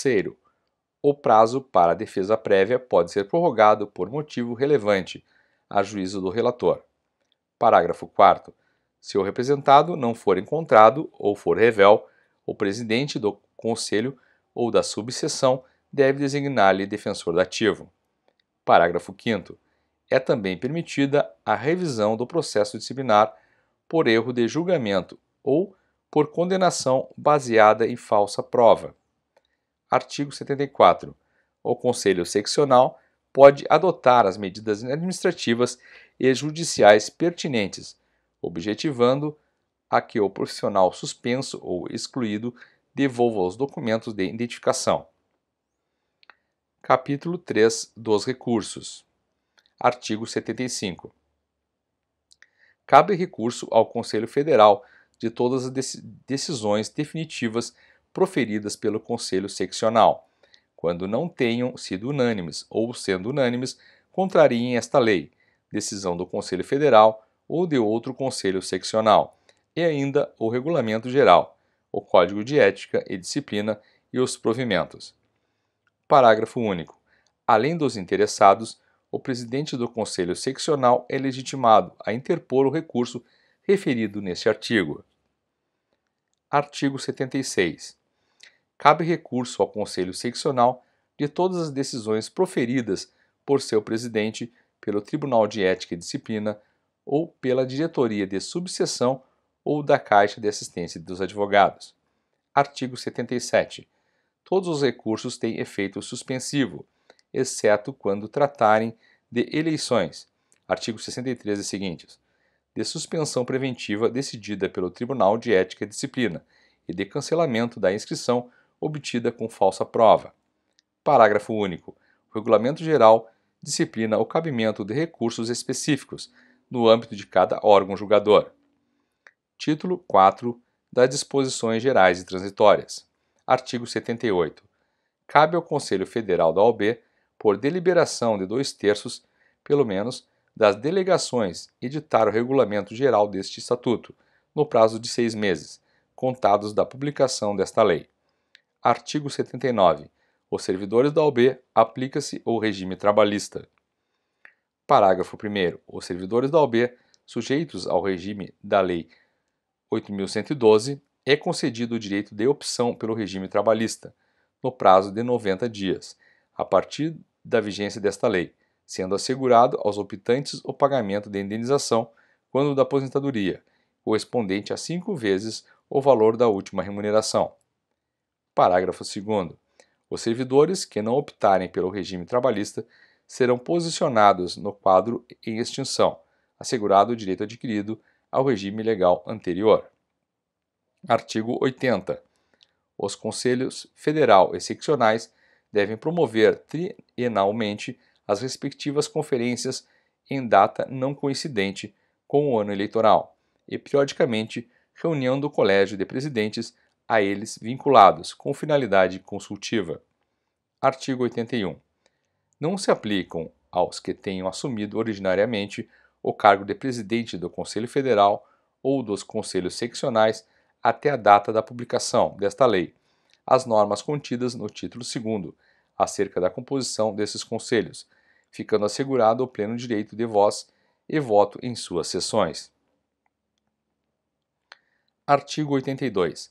O prazo para a defesa prévia pode ser prorrogado por motivo relevante, a juízo do relator. Parágrafo 4. Se o representado não for encontrado ou for revel, o presidente do conselho ou da subseção deve designar-lhe defensor dativo. Parágrafo 5. É também permitida a revisão do processo disciplinar por erro de julgamento ou por condenação baseada em falsa prova. Artigo 74. O Conselho Seccional pode adotar as medidas administrativas e judiciais pertinentes objetivando a que o profissional suspenso ou excluído devolva os documentos de identificação. Capítulo 3 dos recursos. Artigo 75. Cabe recurso ao Conselho Federal de todas as decisões definitivas proferidas pelo Conselho Seccional, quando não tenham sido unânimes ou, sendo unânimes, contrariem esta lei, decisão do Conselho Federal ou de outro conselho seccional, e ainda o regulamento geral, o código de ética e disciplina e os provimentos. Parágrafo único. Além dos interessados, o presidente do conselho seccional é legitimado a interpor o recurso referido neste artigo. Artigo 76. Cabe recurso ao Conselho Seccional de todas as decisões proferidas por seu presidente pelo Tribunal de Ética e Disciplina ou pela diretoria de subseção ou da Caixa de Assistência dos Advogados. Artigo 77. Todos os recursos têm efeito suspensivo, exceto quando tratarem de eleições. Artigo 63 e é seguintes. De suspensão preventiva decidida pelo Tribunal de Ética e Disciplina e de cancelamento da inscrição obtida com falsa prova. Parágrafo único. O Regulamento Geral disciplina o cabimento de recursos específicos no âmbito de cada órgão julgador. Título 4 das Disposições Gerais e Transitórias. Artigo 78. Cabe ao Conselho Federal da OAB, por deliberação de dois terços, pelo menos, das delegações, editar o regulamento geral deste estatuto, no prazo de seis meses, contados da publicação desta lei. Artigo 79. Os servidores da OAB aplica-se o regime trabalhista. Parágrafo 1. Os servidores da OAB, sujeitos ao regime da Lei 8.112, é concedido o direito de opção pelo regime trabalhista, no prazo de 90 dias, a partir da vigência desta lei, sendo assegurado aos optantes o pagamento de indenização quando da aposentadoria, correspondente a cinco vezes o valor da última remuneração. Parágrafo 2. Os servidores que não optarem pelo regime trabalhista serão posicionados no quadro em extinção, assegurado o direito adquirido ao regime legal anterior. Artigo 80. Os Conselhos Federal e Seccionais devem promover trienalmente as respectivas conferências em data não coincidente com o ano eleitoral e, periodicamente, reunião do Colégio de Presidentes a eles vinculados, com finalidade consultiva. Artigo 81 não se aplicam aos que tenham assumido originariamente o cargo de presidente do Conselho Federal ou dos conselhos seccionais até a data da publicação desta lei, as normas contidas no título 2 acerca da composição desses conselhos, ficando assegurado o pleno direito de voz e voto em suas sessões. Artigo 82.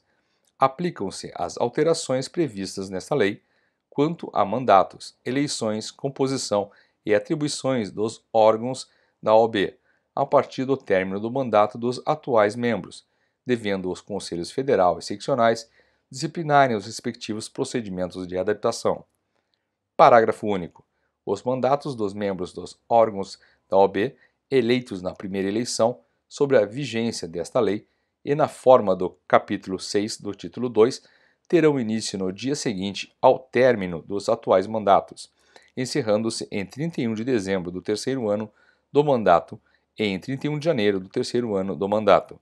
Aplicam-se as alterações previstas nesta lei quanto a mandatos, eleições, composição e atribuições dos órgãos da OAB, a partir do término do mandato dos atuais membros, devendo os conselhos federal e seccionais disciplinarem os respectivos procedimentos de adaptação. Parágrafo único. Os mandatos dos membros dos órgãos da OAB eleitos na primeira eleição, sobre a vigência desta lei e na forma do capítulo 6 do título 2 terão início no dia seguinte ao término dos atuais mandatos, encerrando-se em 31 de dezembro do terceiro ano do mandato e em 31 de janeiro do terceiro ano do mandato,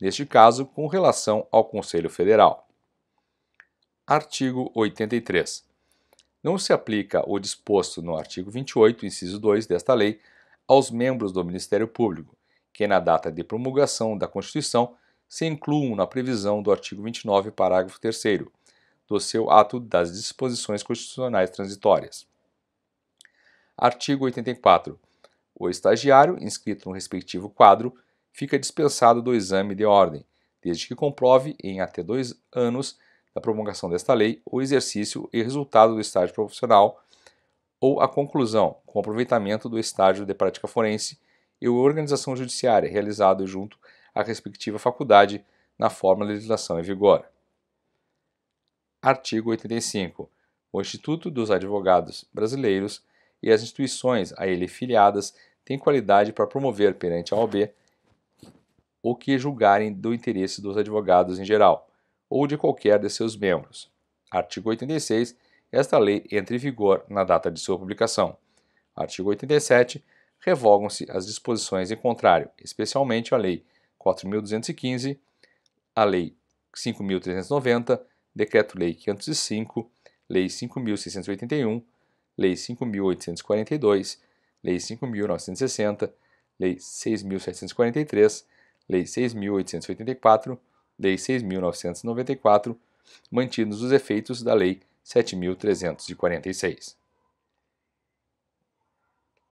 neste caso com relação ao Conselho Federal. Artigo 83. Não se aplica o disposto no artigo 28, inciso 2 desta lei aos membros do Ministério Público, que na data de promulgação da Constituição se incluam na previsão do artigo 29, parágrafo 3 do seu ato das disposições constitucionais transitórias. Artigo 84. O estagiário, inscrito no respectivo quadro, fica dispensado do exame de ordem, desde que comprove, em até dois anos da promulgação desta lei, o exercício e resultado do estágio profissional ou a conclusão, com aproveitamento do estágio de prática forense e organização judiciária realizado junto à respectiva faculdade na forma da legislação em vigor. Artigo 85. O Instituto dos Advogados Brasileiros e as instituições a ele filiadas têm qualidade para promover perante a OAB o que julgarem do interesse dos advogados em geral, ou de qualquer de seus membros. Artigo 86. Esta lei entra em vigor na data de sua publicação. Artigo 87. Revogam-se as disposições em contrário, especialmente a Lei 4.215, a Lei 5.390, Decreto-Lei 505, Lei 5.681, Lei 5.842, Lei 5.960, Lei 6.743, Lei 6.884, Lei 6.994, mantidos os efeitos da Lei 7.346.